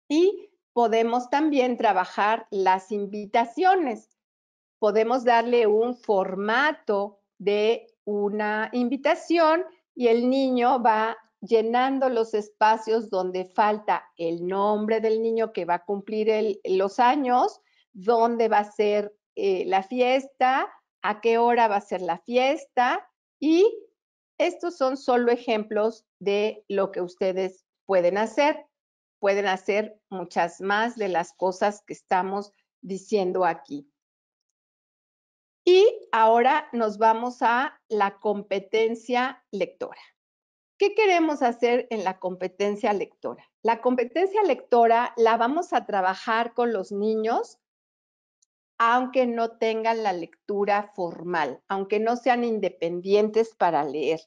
Y podemos también trabajar las invitaciones. Podemos darle un formato de una invitación y el niño va llenando los espacios donde falta el nombre del niño que va a cumplir los años, donde va a ser eh, la fiesta, a qué hora va a ser la fiesta y estos son solo ejemplos de lo que ustedes pueden hacer. Pueden hacer muchas más de las cosas que estamos diciendo aquí. Y ahora nos vamos a la competencia lectora. ¿Qué queremos hacer en la competencia lectora? La competencia lectora la vamos a trabajar con los niños aunque no tengan la lectura formal, aunque no sean independientes para leer.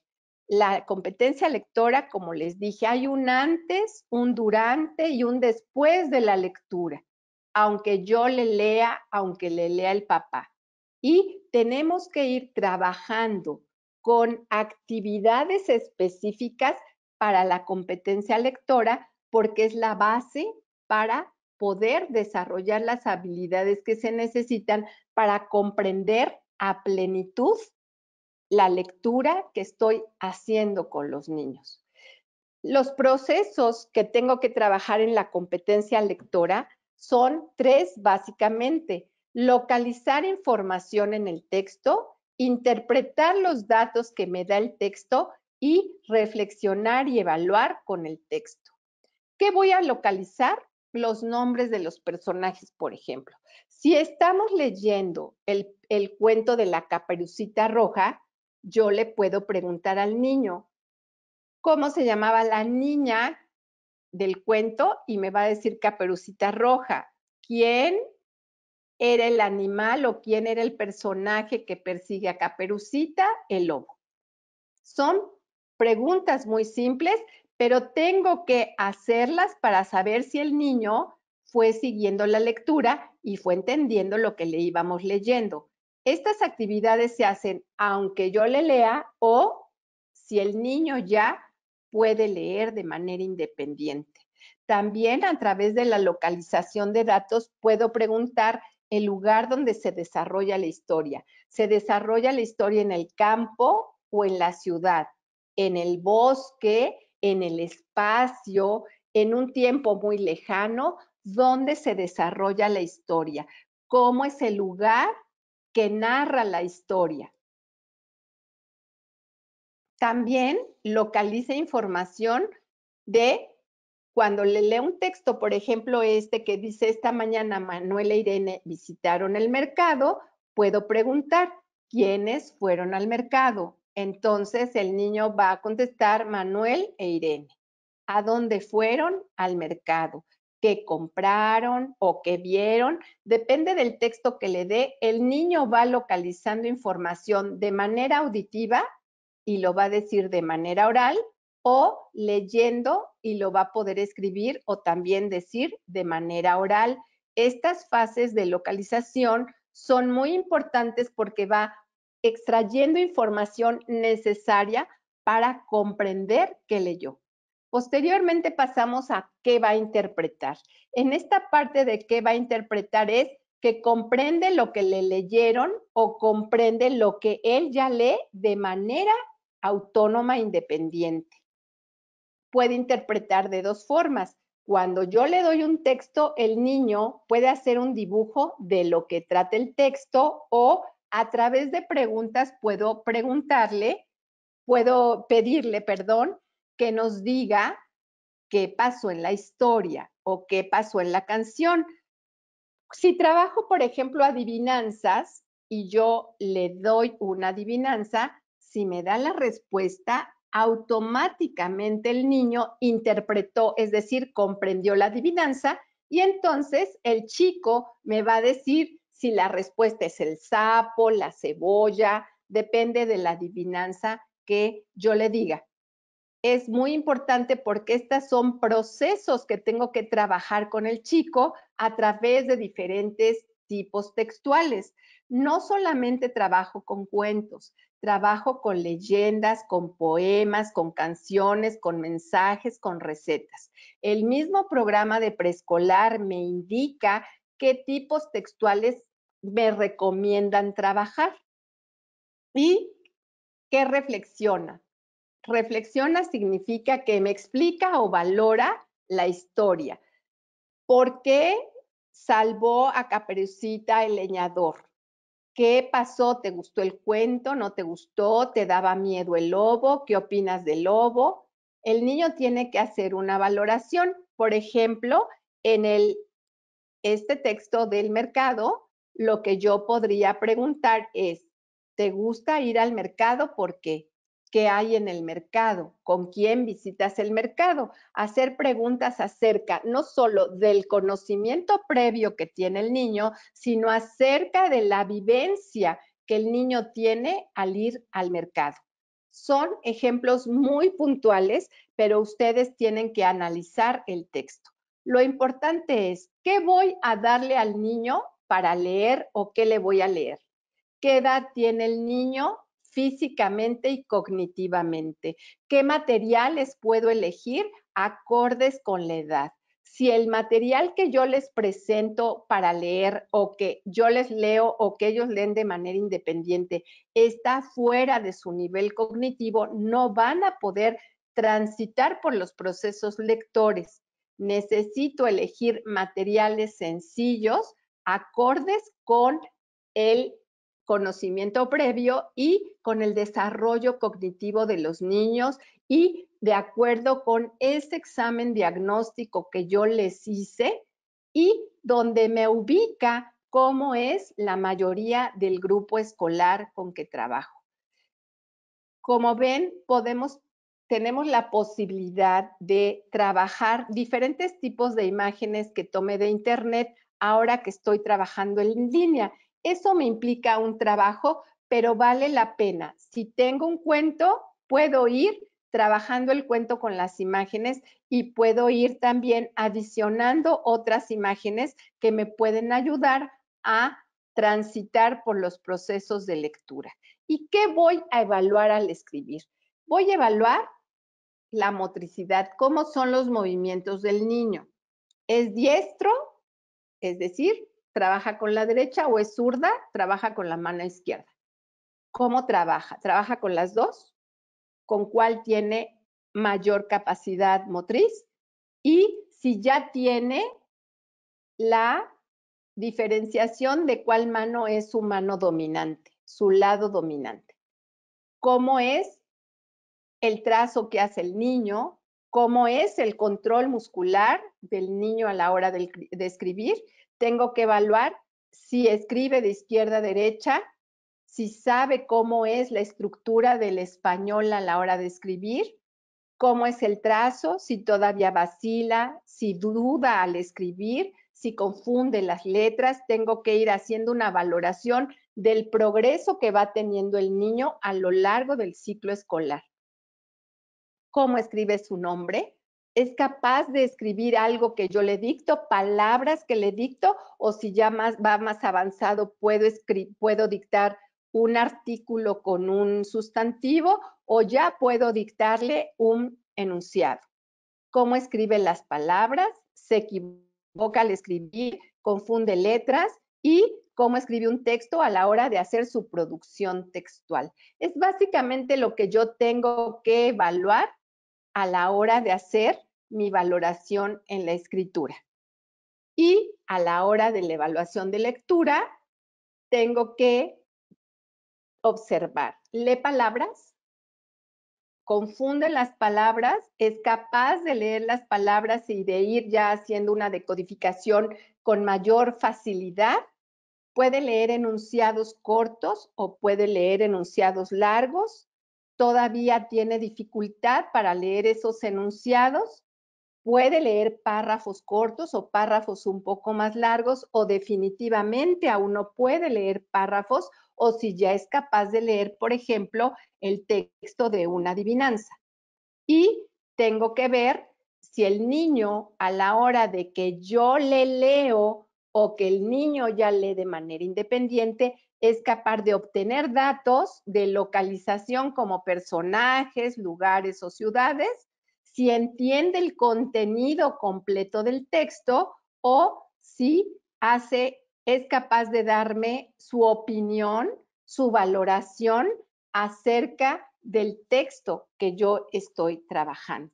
La competencia lectora, como les dije, hay un antes, un durante y un después de la lectura, aunque yo le lea, aunque le lea el papá. Y tenemos que ir trabajando con actividades específicas para la competencia lectora porque es la base para poder desarrollar las habilidades que se necesitan para comprender a plenitud la lectura que estoy haciendo con los niños. Los procesos que tengo que trabajar en la competencia lectora son tres básicamente. Localizar información en el texto, interpretar los datos que me da el texto y reflexionar y evaluar con el texto. ¿Qué voy a localizar? los nombres de los personajes, por ejemplo. Si estamos leyendo el, cuento de la caperucita roja, yo le puedo preguntar al niño, ¿cómo se llamaba la niña del cuento? Y me va a decir caperucita roja. ¿Quién era el animal o quién era el personaje que persigue a caperucita? El lobo. Son preguntas muy simples, pero tengo que hacerlas para saber si el niño fue siguiendo la lectura y fue entendiendo lo que le íbamos leyendo. Estas actividades se hacen aunque yo le lea o si el niño ya puede leer de manera independiente. También a través de la localización de datos puedo preguntar el lugar donde se desarrolla la historia. ¿Se desarrolla la historia en el campo o en la ciudad? ¿En el bosque? en el espacio, en un tiempo muy lejano, donde se desarrolla la historia, cómo es el lugar que narra la historia. También localiza información de cuando le leo un texto, por ejemplo, este que dice, esta mañana Manuela e Irene visitaron el mercado, puedo preguntar, ¿quiénes fueron al mercado? Entonces el niño va a contestar Manuel e Irene. ¿A dónde fueron? Al mercado. ¿Qué compraron o qué vieron? Depende del texto que le dé. El niño va localizando información de manera auditiva y lo va a decir de manera oral o leyendo y lo va a poder escribir o también decir de manera oral. Estas fases de localización son muy importantes porque va extrayendo información necesaria para comprender qué leyó. Posteriormente pasamos a qué va a interpretar. En esta parte de qué va a interpretar es que comprende lo que le leyeron o comprende lo que él ya lee de manera autónoma independiente. Puede interpretar de dos formas. Cuando yo le doy un texto, el niño puede hacer un dibujo de lo que trata el texto o a través de preguntas puedo preguntarle, puedo pedirle, perdón, que nos diga qué pasó en la historia o qué pasó en la canción. Si trabajo, por ejemplo, adivinanzas y yo le doy una adivinanza, si me da la respuesta, automáticamente el niño interpretó, es decir, comprendió la adivinanza y entonces el chico me va a decir, si la respuesta es el sapo, la cebolla, depende de la adivinanza que yo le diga. Es muy importante porque estos son procesos que tengo que trabajar con el chico a través de diferentes tipos textuales. No solamente trabajo con cuentos, trabajo con leyendas, con poemas, con canciones, con mensajes, con recetas. El mismo programa de preescolar me indica qué tipos textuales me recomiendan trabajar. ¿Y qué reflexiona? Reflexiona significa que me explica o valora la historia. ¿Por qué salvó a Caperucita el leñador? ¿Qué pasó? ¿Te gustó el cuento? ¿No te gustó? ¿Te daba miedo el lobo? ¿Qué opinas del lobo? El niño tiene que hacer una valoración. Por ejemplo, en el, este texto del mercado, lo que yo podría preguntar es, ¿te gusta ir al mercado? ¿Por qué? ¿Qué hay en el mercado? ¿Con quién visitas el mercado? Hacer preguntas acerca no solo del conocimiento previo que tiene el niño, sino acerca de la vivencia que el niño tiene al ir al mercado. Son ejemplos muy puntuales, pero ustedes tienen que analizar el texto. Lo importante es, ¿qué voy a darle al niño para leer o qué le voy a leer. ¿Qué edad tiene el niño físicamente y cognitivamente? ¿Qué materiales puedo elegir acordes con la edad? Si el material que yo les presento para leer o que yo les leo o que ellos leen de manera independiente está fuera de su nivel cognitivo, no van a poder transitar por los procesos lectores necesito elegir materiales sencillos acordes con el conocimiento previo y con el desarrollo cognitivo de los niños y de acuerdo con ese examen diagnóstico que yo les hice y donde me ubica cómo es la mayoría del grupo escolar con que trabajo. Como ven, podemos tenemos la posibilidad de trabajar diferentes tipos de imágenes que tome de internet ahora que estoy trabajando en línea. Eso me implica un trabajo, pero vale la pena. Si tengo un cuento, puedo ir trabajando el cuento con las imágenes y puedo ir también adicionando otras imágenes que me pueden ayudar a transitar por los procesos de lectura. ¿Y qué voy a evaluar al escribir? Voy a evaluar la motricidad, cómo son los movimientos del niño. ¿Es diestro es decir, trabaja con la derecha o es zurda, trabaja con la mano izquierda. ¿Cómo trabaja? ¿Trabaja con las dos? ¿Con cuál tiene mayor capacidad motriz? Y si ya tiene la diferenciación de cuál mano es su mano dominante, su lado dominante. ¿Cómo es el trazo que hace el niño? cómo es el control muscular del niño a la hora de, escribir. Tengo que evaluar si escribe de izquierda a derecha, si sabe cómo es la estructura del español a la hora de escribir, cómo es el trazo, si todavía vacila, si duda al escribir, si confunde las letras, tengo que ir haciendo una valoración del progreso que va teniendo el niño a lo largo del ciclo escolar cómo escribe su nombre, es capaz de escribir algo que yo le dicto, palabras que le dicto, o si ya más, va más avanzado, puedo, puedo dictar un artículo con un sustantivo o ya puedo dictarle un enunciado. ¿Cómo escribe las palabras? Se equivoca al escribir, confunde letras y cómo escribe un texto a la hora de hacer su producción textual. Es básicamente lo que yo tengo que evaluar a la hora de hacer mi valoración en la escritura. Y a la hora de la evaluación de lectura, tengo que observar. Lee palabras, confunde las palabras, es capaz de leer las palabras y de ir ya haciendo una decodificación con mayor facilidad. Puede leer enunciados cortos o puede leer enunciados largos todavía tiene dificultad para leer esos enunciados, puede leer párrafos cortos o párrafos un poco más largos o definitivamente aún no puede leer párrafos o si ya es capaz de leer, por ejemplo, el texto de una adivinanza. Y tengo que ver si el niño a la hora de que yo le leo o que el niño ya lee de manera independiente, es capaz de obtener datos de localización como personajes, lugares o ciudades, si entiende el contenido completo del texto o si hace, es capaz de darme su opinión, su valoración acerca del texto que yo estoy trabajando.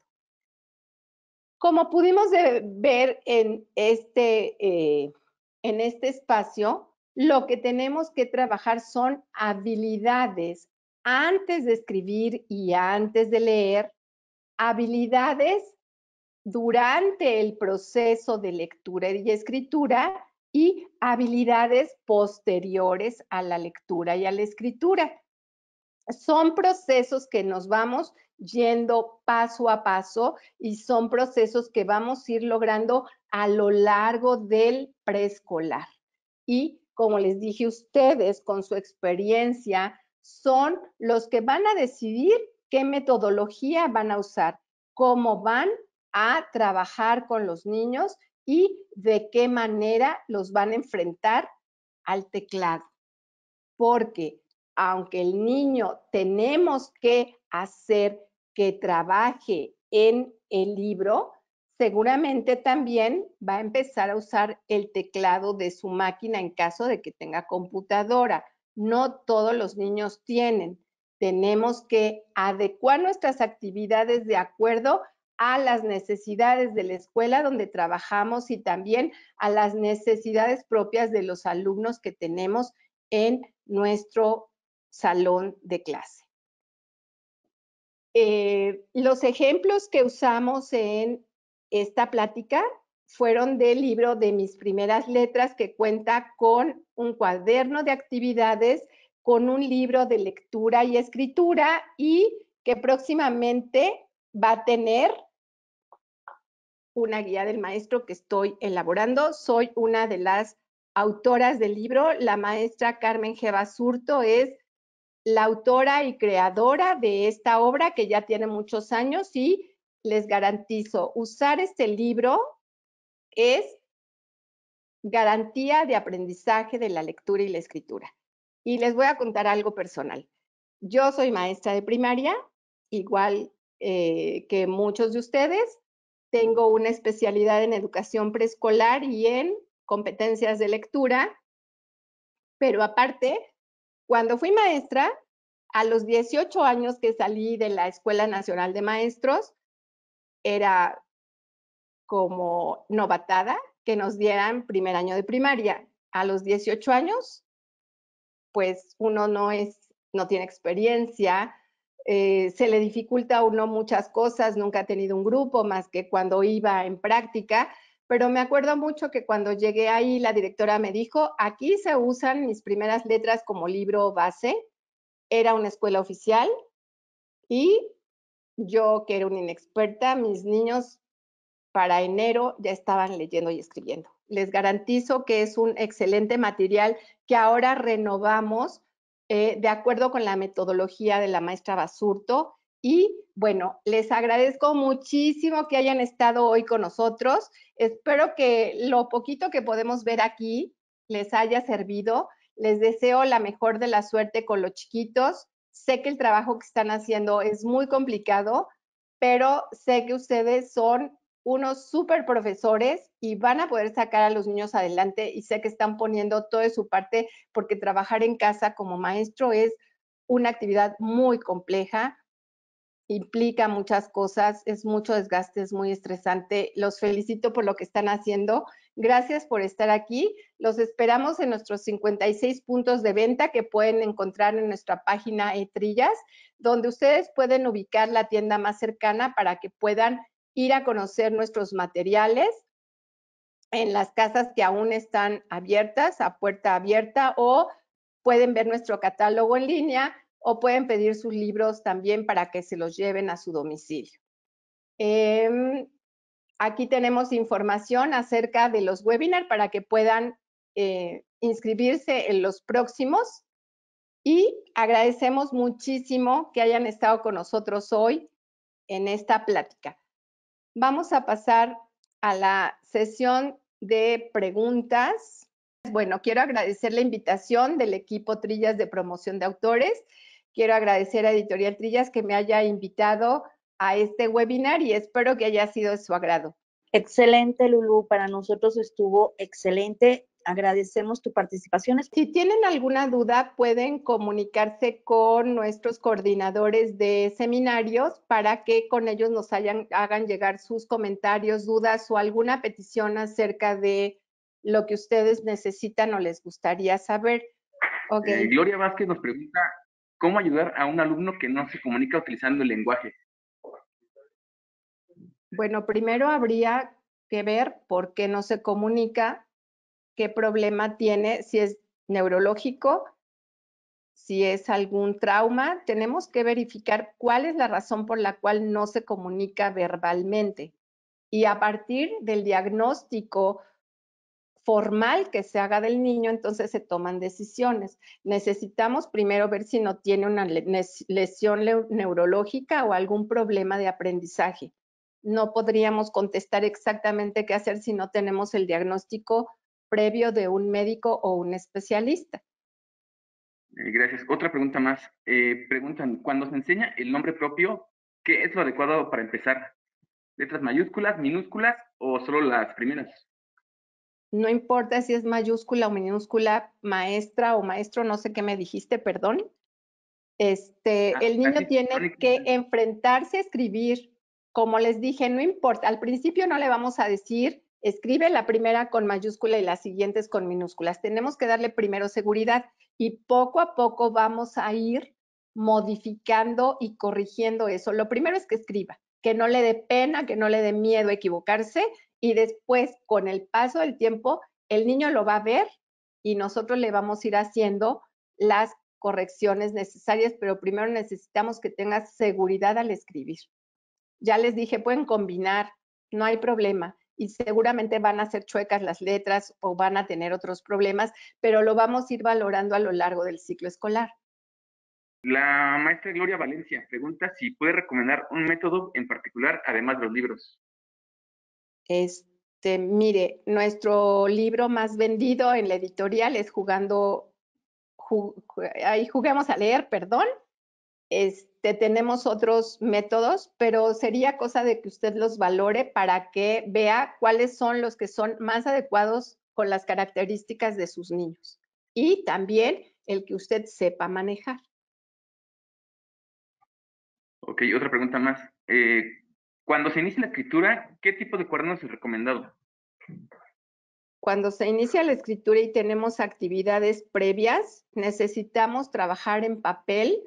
Como pudimos ver este, eh, en este espacio, lo que tenemos que trabajar son habilidades. Antes de escribir y antes de leer, habilidades durante el proceso de lectura y escritura y habilidades posteriores a la lectura y a la escritura. Son procesos que nos vamos yendo paso a paso y son procesos que vamos a ir logrando a lo largo del preescolar y como les dije ustedes, con su experiencia, son los que van a decidir qué metodología van a usar, cómo van a trabajar con los niños y de qué manera los van a enfrentar al teclado. Porque aunque el niño tenemos que hacer que trabaje en el libro, Seguramente también va a empezar a usar el teclado de su máquina en caso de que tenga computadora. No todos los niños tienen. Tenemos que adecuar nuestras actividades de acuerdo a las necesidades de la escuela donde trabajamos y también a las necesidades propias de los alumnos que tenemos en nuestro salón de clase. Eh, los ejemplos que usamos en esta plática fueron del libro de mis primeras letras que cuenta con un cuaderno de actividades, con un libro de lectura y escritura y que próximamente va a tener una guía del maestro que estoy elaborando. Soy una de las autoras del libro. La maestra Carmen G. es la autora y creadora de esta obra que ya tiene muchos años y les garantizo, usar este libro es garantía de aprendizaje de la lectura y la escritura. Y les voy a contar algo personal. Yo soy maestra de primaria, igual eh, que muchos de ustedes. Tengo una especialidad en educación preescolar y en competencias de lectura. Pero aparte, cuando fui maestra, a los 18 años que salí de la Escuela Nacional de Maestros, era como novatada que nos dieran primer año de primaria. A los 18 años, pues uno no es, no tiene experiencia, eh, se le dificulta a uno muchas cosas, nunca ha tenido un grupo más que cuando iba en práctica, pero me acuerdo mucho que cuando llegué ahí la directora me dijo, aquí se usan mis primeras letras como libro base, era una escuela oficial y yo que era una inexperta, mis niños para enero ya estaban leyendo y escribiendo. Les garantizo que es un excelente material que ahora renovamos eh, de acuerdo con la metodología de la maestra Basurto. Y bueno, les agradezco muchísimo que hayan estado hoy con nosotros. Espero que lo poquito que podemos ver aquí les haya servido. Les deseo la mejor de la suerte con los chiquitos. Sé que el trabajo que están haciendo es muy complicado, pero sé que ustedes son unos super profesores y van a poder sacar a los niños adelante y sé que están poniendo todo su parte porque trabajar en casa como maestro es una actividad muy compleja, implica muchas cosas, es mucho desgaste, es muy estresante. Los felicito por lo que están haciendo Gracias por estar aquí. Los esperamos en nuestros 56 puntos de venta que pueden encontrar en nuestra página Etrillas, donde ustedes pueden ubicar la tienda más cercana para que puedan ir a conocer nuestros materiales en las casas que aún están abiertas, a puerta abierta, o pueden ver nuestro catálogo en línea o pueden pedir sus libros también para que se los lleven a su domicilio. Em, Aquí tenemos información acerca de los webinars para que puedan eh, inscribirse en los próximos. Y agradecemos muchísimo que hayan estado con nosotros hoy en esta plática. Vamos a pasar a la sesión de preguntas. Bueno, quiero agradecer la invitación del equipo Trillas de Promoción de Autores. Quiero agradecer a Editorial Trillas que me haya invitado a este webinar y espero que haya sido de su agrado. Excelente, Lulu. Para nosotros estuvo excelente. Agradecemos tu participación. Si tienen alguna duda, pueden comunicarse con nuestros coordinadores de seminarios para que con ellos nos hayan, hagan llegar sus comentarios, dudas o alguna petición acerca de lo que ustedes necesitan o les gustaría saber. Eh, Gloria Vázquez nos pregunta, ¿cómo ayudar a un alumno que no se comunica utilizando el lenguaje? Bueno, primero habría que ver por qué no se comunica, qué problema tiene, si es neurológico, si es algún trauma. Tenemos que verificar cuál es la razón por la cual no se comunica verbalmente. Y a partir del diagnóstico formal que se haga del niño, entonces se toman decisiones. Necesitamos primero ver si no tiene una lesión neurológica o algún problema de aprendizaje no podríamos contestar exactamente qué hacer si no tenemos el diagnóstico previo de un médico o un especialista. Eh, gracias. Otra pregunta más. Eh, preguntan, cuando se enseña el nombre propio, ¿qué es lo adecuado para empezar? ¿Letras mayúsculas, minúsculas o solo las primeras? No importa si es mayúscula o minúscula, maestra o maestro, no sé qué me dijiste, perdón. Este, ah, el niño tiene que enfrentarse a escribir como les dije, no importa, al principio no le vamos a decir, escribe la primera con mayúscula y las siguientes con minúsculas. Tenemos que darle primero seguridad y poco a poco vamos a ir modificando y corrigiendo eso. Lo primero es que escriba, que no le dé pena, que no le dé miedo equivocarse y después con el paso del tiempo el niño lo va a ver y nosotros le vamos a ir haciendo las correcciones necesarias, pero primero necesitamos que tenga seguridad al escribir. Ya les dije, pueden combinar, no hay problema. Y seguramente van a ser chuecas las letras o van a tener otros problemas, pero lo vamos a ir valorando a lo largo del ciclo escolar. La maestra Gloria Valencia pregunta si puede recomendar un método en particular, además de los libros. Este, mire, nuestro libro más vendido en la editorial es Jugando, ahí Juguemos a leer, perdón, este, tenemos otros métodos, pero sería cosa de que usted los valore para que vea cuáles son los que son más adecuados con las características de sus niños y también el que usted sepa manejar. Ok, otra pregunta más. Eh, cuando se inicia la escritura, ¿qué tipo de cuadernos es recomendado? Cuando se inicia la escritura y tenemos actividades previas, necesitamos trabajar en papel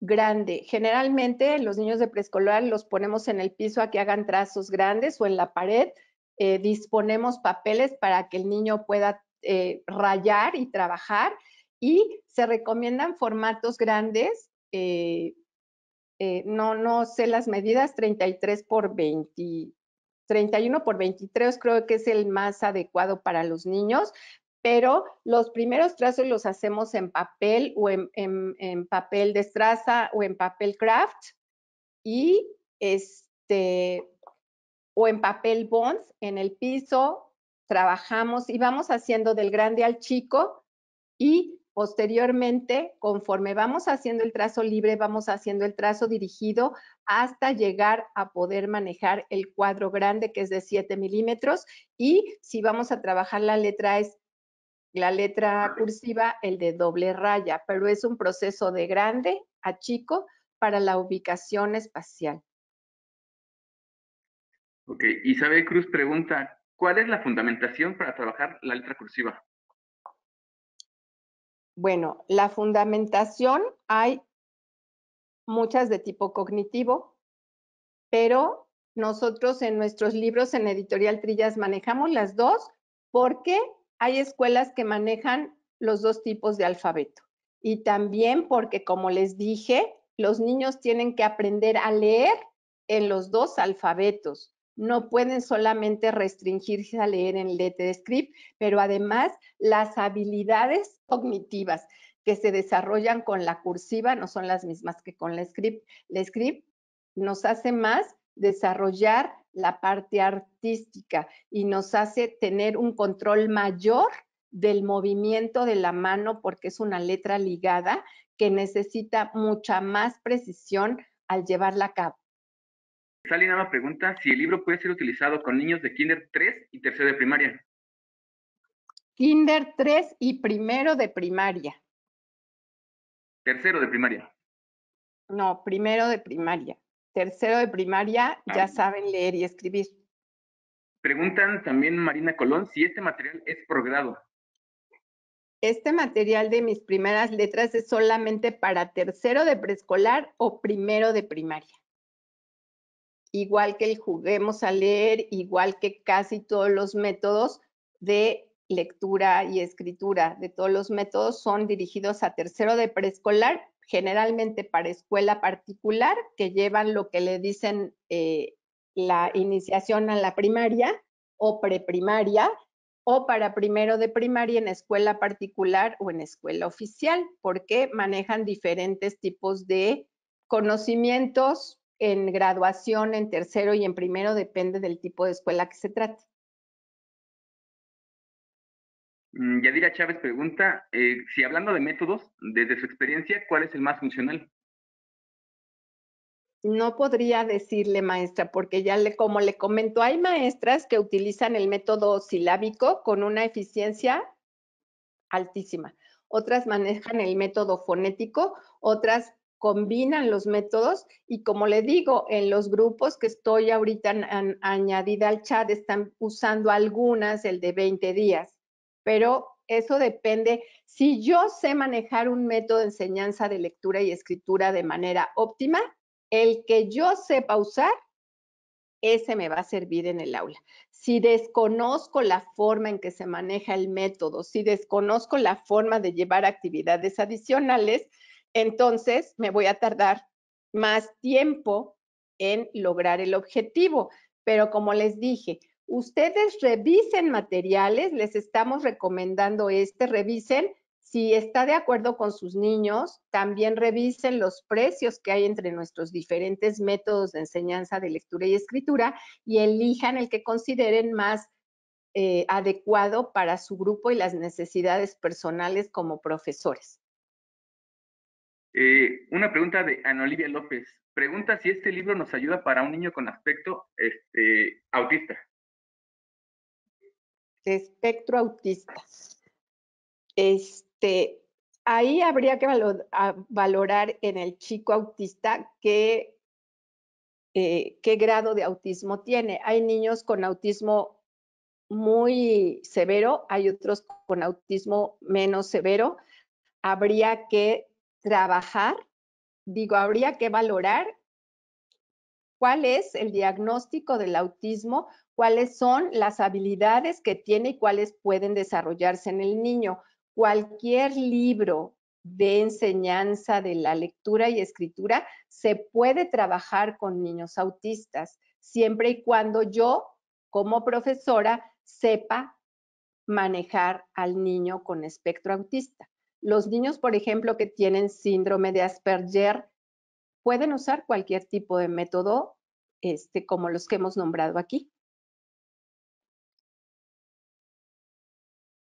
grande. Generalmente los niños de preescolar los ponemos en el piso a que hagan trazos grandes o en la pared. Eh, disponemos papeles para que el niño pueda eh, rayar y trabajar y se recomiendan formatos grandes. Eh, no, no sé las medidas, 33 por 20, 31 por 23 creo que es el más adecuado para los niños, pero los primeros trazos los hacemos en papel o en, papel de o en papel craft y este o en papel bonds en el piso trabajamos y vamos haciendo del grande al chico y posteriormente conforme vamos haciendo el trazo libre vamos haciendo el trazo dirigido hasta llegar a poder manejar el cuadro grande que es de 7 milímetros y si vamos a trabajar la letra es la letra cursiva el de doble raya, pero es un proceso de grande a chico para la ubicación espacial. Ok, Isabel Cruz pregunta, ¿cuál es la fundamentación para trabajar la letra cursiva? Bueno, la fundamentación hay muchas de tipo cognitivo, pero nosotros en nuestros libros en Editorial Trillas manejamos las dos porque hay escuelas que manejan los dos tipos de alfabeto. Y también porque, como les dije, los niños tienen que aprender a leer en los dos alfabetos. No pueden solamente restringirse a leer en script, pero además las habilidades cognitivas que se desarrollan con la cursiva no son las mismas que con la script. La script nos hace más desarrollar la parte artística y nos hace tener un control mayor del movimiento de la mano porque es una letra ligada que necesita mucha más precisión al llevarla a cabo. Salina me pregunta si el libro puede ser utilizado con niños de kinder 3 y tercero de primaria. Kinder 3 y primero de primaria. Tercero de primaria. No, primero de primaria tercero de primaria ya saben leer y escribir. Preguntan también Marina Colón si este material es por grado. Este material de mis primeras letras es solamente para tercero de preescolar o primero de primaria. Igual que el juguemos a leer, igual que casi todos los métodos de lectura y escritura, de todos los métodos son dirigidos a tercero de preescolar generalmente para escuela particular, que llevan lo que le dicen eh, la iniciación a la primaria o preprimaria, o para primero de primaria en escuela particular o en escuela oficial, porque manejan diferentes tipos de conocimientos en graduación, en tercero y en primero, depende del tipo de escuela que se trate. Mm, Yadira Chávez pregunta eh, si hablando de métodos, desde su experiencia, ¿cuál es el más funcional? No podría decirle maestra, porque ya como le comento, hay maestras que utilizan el método silábico con una eficiencia altísima. Otras manejan el método fonético, otras combinan los métodos y como le digo, en los grupos que estoy ahorita añadida al chat están usando algunas el de 20 días pero eso depende. Si yo sé manejar un método de enseñanza de lectura y escritura de manera óptima, el que yo sepa usar, ese me va a servir en el aula. Si desconozco la forma en que se maneja el método, si desconozco la forma de llevar actividades adicionales, entonces me voy a tardar más tiempo en lograr el objetivo. Pero como les dije, Ustedes revisen materiales, les estamos recomendando este, revisen si está de acuerdo con sus niños, también revisen los precios que hay entre nuestros diferentes métodos de enseñanza de lectura y escritura y elijan el que consideren más eh, adecuado para su grupo y las necesidades personales como profesores. Eh, una pregunta de Ana Olivia López. Pregunta si este libro nos ayuda para un niño con aspecto este, autista espectro autista. Este, ahí habría que valorar en el chico autista qué, eh, qué grado de autismo tiene. Hay niños con autismo muy severo, hay otros con autismo menos severo. Habría que trabajar, digo, habría que valorar cuál es el diagnóstico del autismo cuáles son las habilidades que tiene y cuáles pueden desarrollarse en el niño. Cualquier libro de enseñanza de la lectura y escritura se puede trabajar con niños autistas, siempre y cuando yo, como profesora, sepa manejar al niño con espectro autista. Los niños, por ejemplo, que tienen síndrome de Asperger, pueden usar cualquier tipo de método, este, como los que hemos nombrado aquí.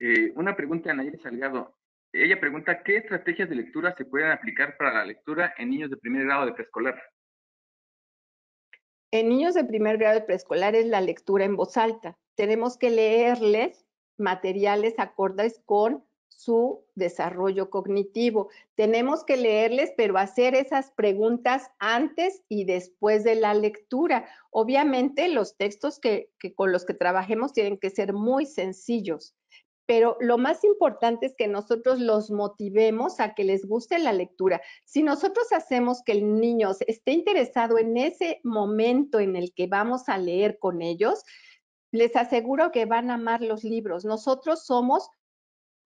Eh, una pregunta de Nayeli Salgado. Ella pregunta, ¿qué estrategias de lectura se pueden aplicar para la lectura en niños de primer grado de preescolar? En niños de primer grado de preescolar es la lectura en voz alta. Tenemos que leerles materiales acordes con su desarrollo cognitivo. Tenemos que leerles, pero hacer esas preguntas antes y después de la lectura. Obviamente los textos que con los que trabajemos tienen que ser muy sencillos pero lo más importante es que nosotros los motivemos a que les guste la lectura. Si nosotros hacemos que el niño esté interesado en ese momento en el que vamos a leer con ellos, les aseguro que van a amar los libros. Nosotros somos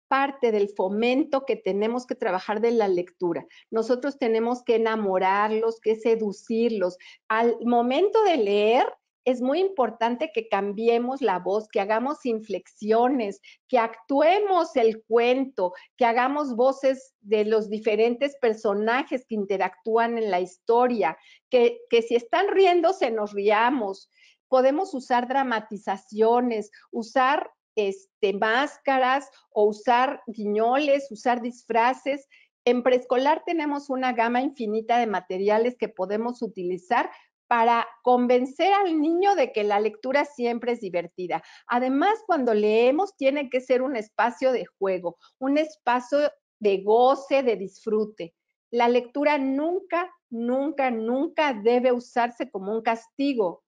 parte del fomento que tenemos que trabajar de la lectura. Nosotros tenemos que enamorarlos, que seducirlos. Al momento de leer, es muy importante que cambiemos la voz, que hagamos inflexiones, que actuemos el cuento, que hagamos voces de los diferentes personajes que interactúan en la historia, que, si están riendo, se nos riamos. Podemos usar dramatizaciones, usar este, máscaras o usar guiñoles, usar disfraces. En preescolar tenemos una gama infinita de materiales que podemos utilizar para convencer al niño de que la lectura siempre es divertida. Además, cuando leemos tiene que ser un espacio de juego, un espacio de goce, de disfrute. La lectura nunca, nunca, nunca debe usarse como un castigo,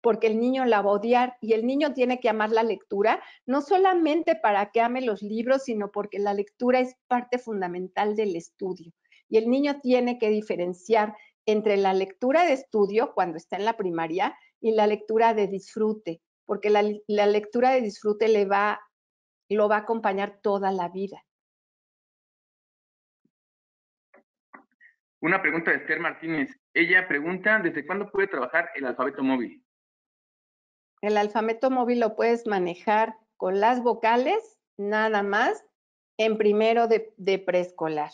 porque el niño la va a odiar y el niño tiene que amar la lectura, no solamente para que ame los libros, sino porque la lectura es parte fundamental del estudio. Y el niño tiene que diferenciar entre la lectura de estudio cuando está en la primaria y la lectura de disfrute, porque la, lectura de disfrute le va, lo va a acompañar toda la vida. Una pregunta de Esther Martínez. Ella pregunta, ¿desde cuándo puede trabajar el alfabeto móvil? El alfabeto móvil lo puedes manejar con las vocales, nada más, en primero de preescolar.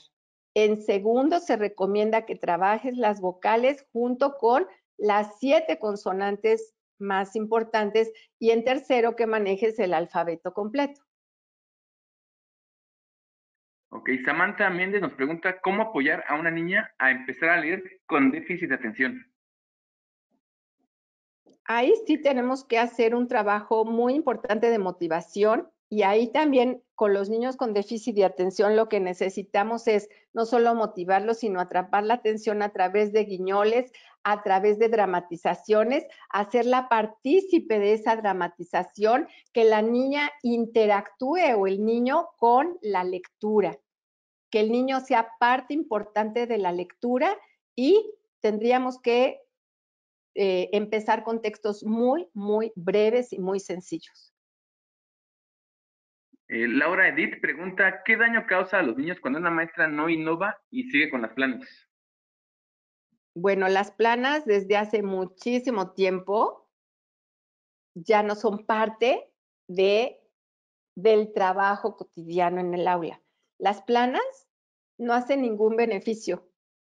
En segundo, se recomienda que trabajes las vocales junto con las siete consonantes más importantes. Y en tercero, que manejes el alfabeto completo. Ok, Samantha Méndez nos pregunta cómo apoyar a una niña a empezar a leer con déficit de atención. Ahí sí tenemos que hacer un trabajo muy importante de motivación y ahí también con los niños con déficit de atención lo que necesitamos es no solo motivarlos, sino atrapar la atención a través de guiñoles, a través de dramatizaciones, hacerla partícipe de esa dramatización, que la niña interactúe o el niño con la lectura, que el niño sea parte importante de la lectura y tendríamos que eh, empezar con textos muy, muy breves y muy sencillos. Eh, Laura Edith pregunta, ¿qué daño causa a los niños cuando una maestra no innova y sigue con las planas? Bueno, las planas desde hace muchísimo tiempo ya no son parte de, del trabajo cotidiano en el aula. Las planas no hacen ningún beneficio,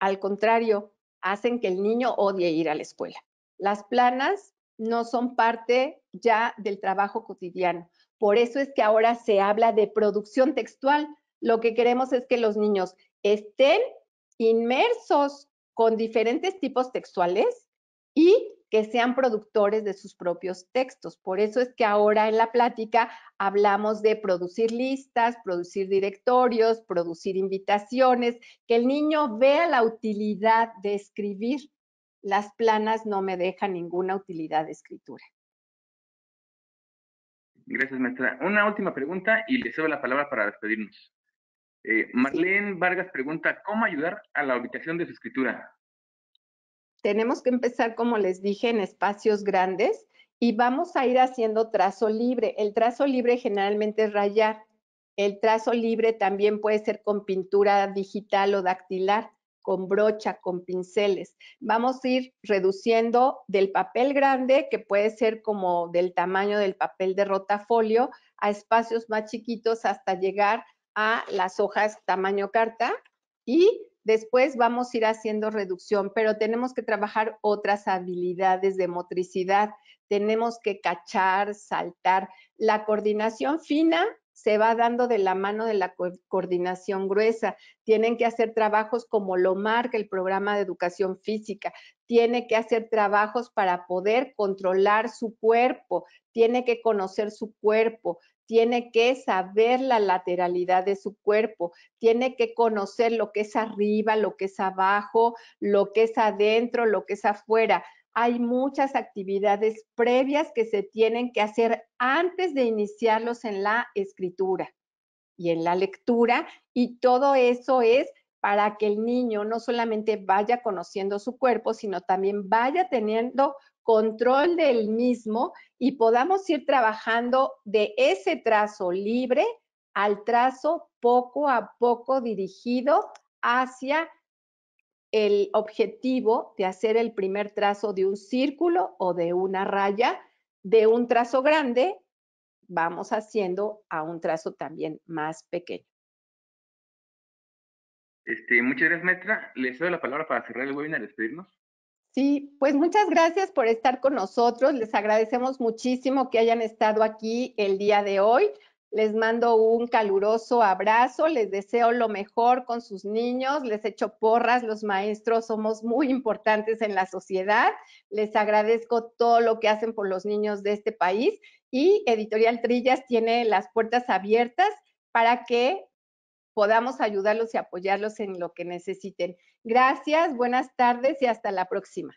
al contrario, hacen que el niño odie ir a la escuela. Las planas no son parte ya del trabajo cotidiano por eso es que ahora se habla de producción textual. Lo que queremos es que los niños estén inmersos con diferentes tipos textuales y que sean productores de sus propios textos. Por eso es que ahora en la plática hablamos de producir listas, producir directorios, producir invitaciones, que el niño vea la utilidad de escribir. Las planas no me dejan ninguna utilidad de escritura. Gracias, maestra. Una última pregunta y le cedo la palabra para despedirnos. Eh, Marlene Vargas pregunta, ¿cómo ayudar a la ubicación de su escritura? Tenemos que empezar, como les dije, en espacios grandes y vamos a ir haciendo trazo libre. El trazo libre generalmente es rayar. El trazo libre también puede ser con pintura digital o dactilar con brocha, con pinceles. Vamos a ir reduciendo del papel grande, que puede ser como del tamaño del papel de rotafolio, a espacios más chiquitos hasta llegar a las hojas tamaño carta y después vamos a ir haciendo reducción, pero tenemos que trabajar otras habilidades de motricidad. Tenemos que cachar, saltar. La coordinación fina se va dando de la mano de la coordinación gruesa. Tienen que hacer trabajos como lo marca el programa de educación física. Tiene que hacer trabajos para poder controlar su cuerpo. Tiene que conocer su cuerpo. Tiene que saber la lateralidad de su cuerpo. Tiene que conocer lo que es arriba, lo que es abajo, lo que es adentro, lo que es afuera hay muchas actividades previas que se tienen que hacer antes de iniciarlos en la escritura y en la lectura, y todo eso es para que el niño no solamente vaya conociendo su cuerpo, sino también vaya teniendo control del mismo y podamos ir trabajando de ese trazo libre al trazo poco a poco dirigido hacia el objetivo de hacer el primer trazo de un círculo o de una raya, de un trazo grande, vamos haciendo a un trazo también más pequeño. Este, muchas gracias, maestra. Les doy la palabra para cerrar el webinar y despedirnos. Sí, pues muchas gracias por estar con nosotros. Les agradecemos muchísimo que hayan estado aquí el día de hoy. Les mando un caluroso abrazo, les deseo lo mejor con sus niños, les echo porras, los maestros somos muy importantes en la sociedad, les agradezco todo lo que hacen por los niños de este país y Editorial Trillas tiene las puertas abiertas para que podamos ayudarlos y apoyarlos en lo que necesiten. Gracias, buenas tardes y hasta la próxima.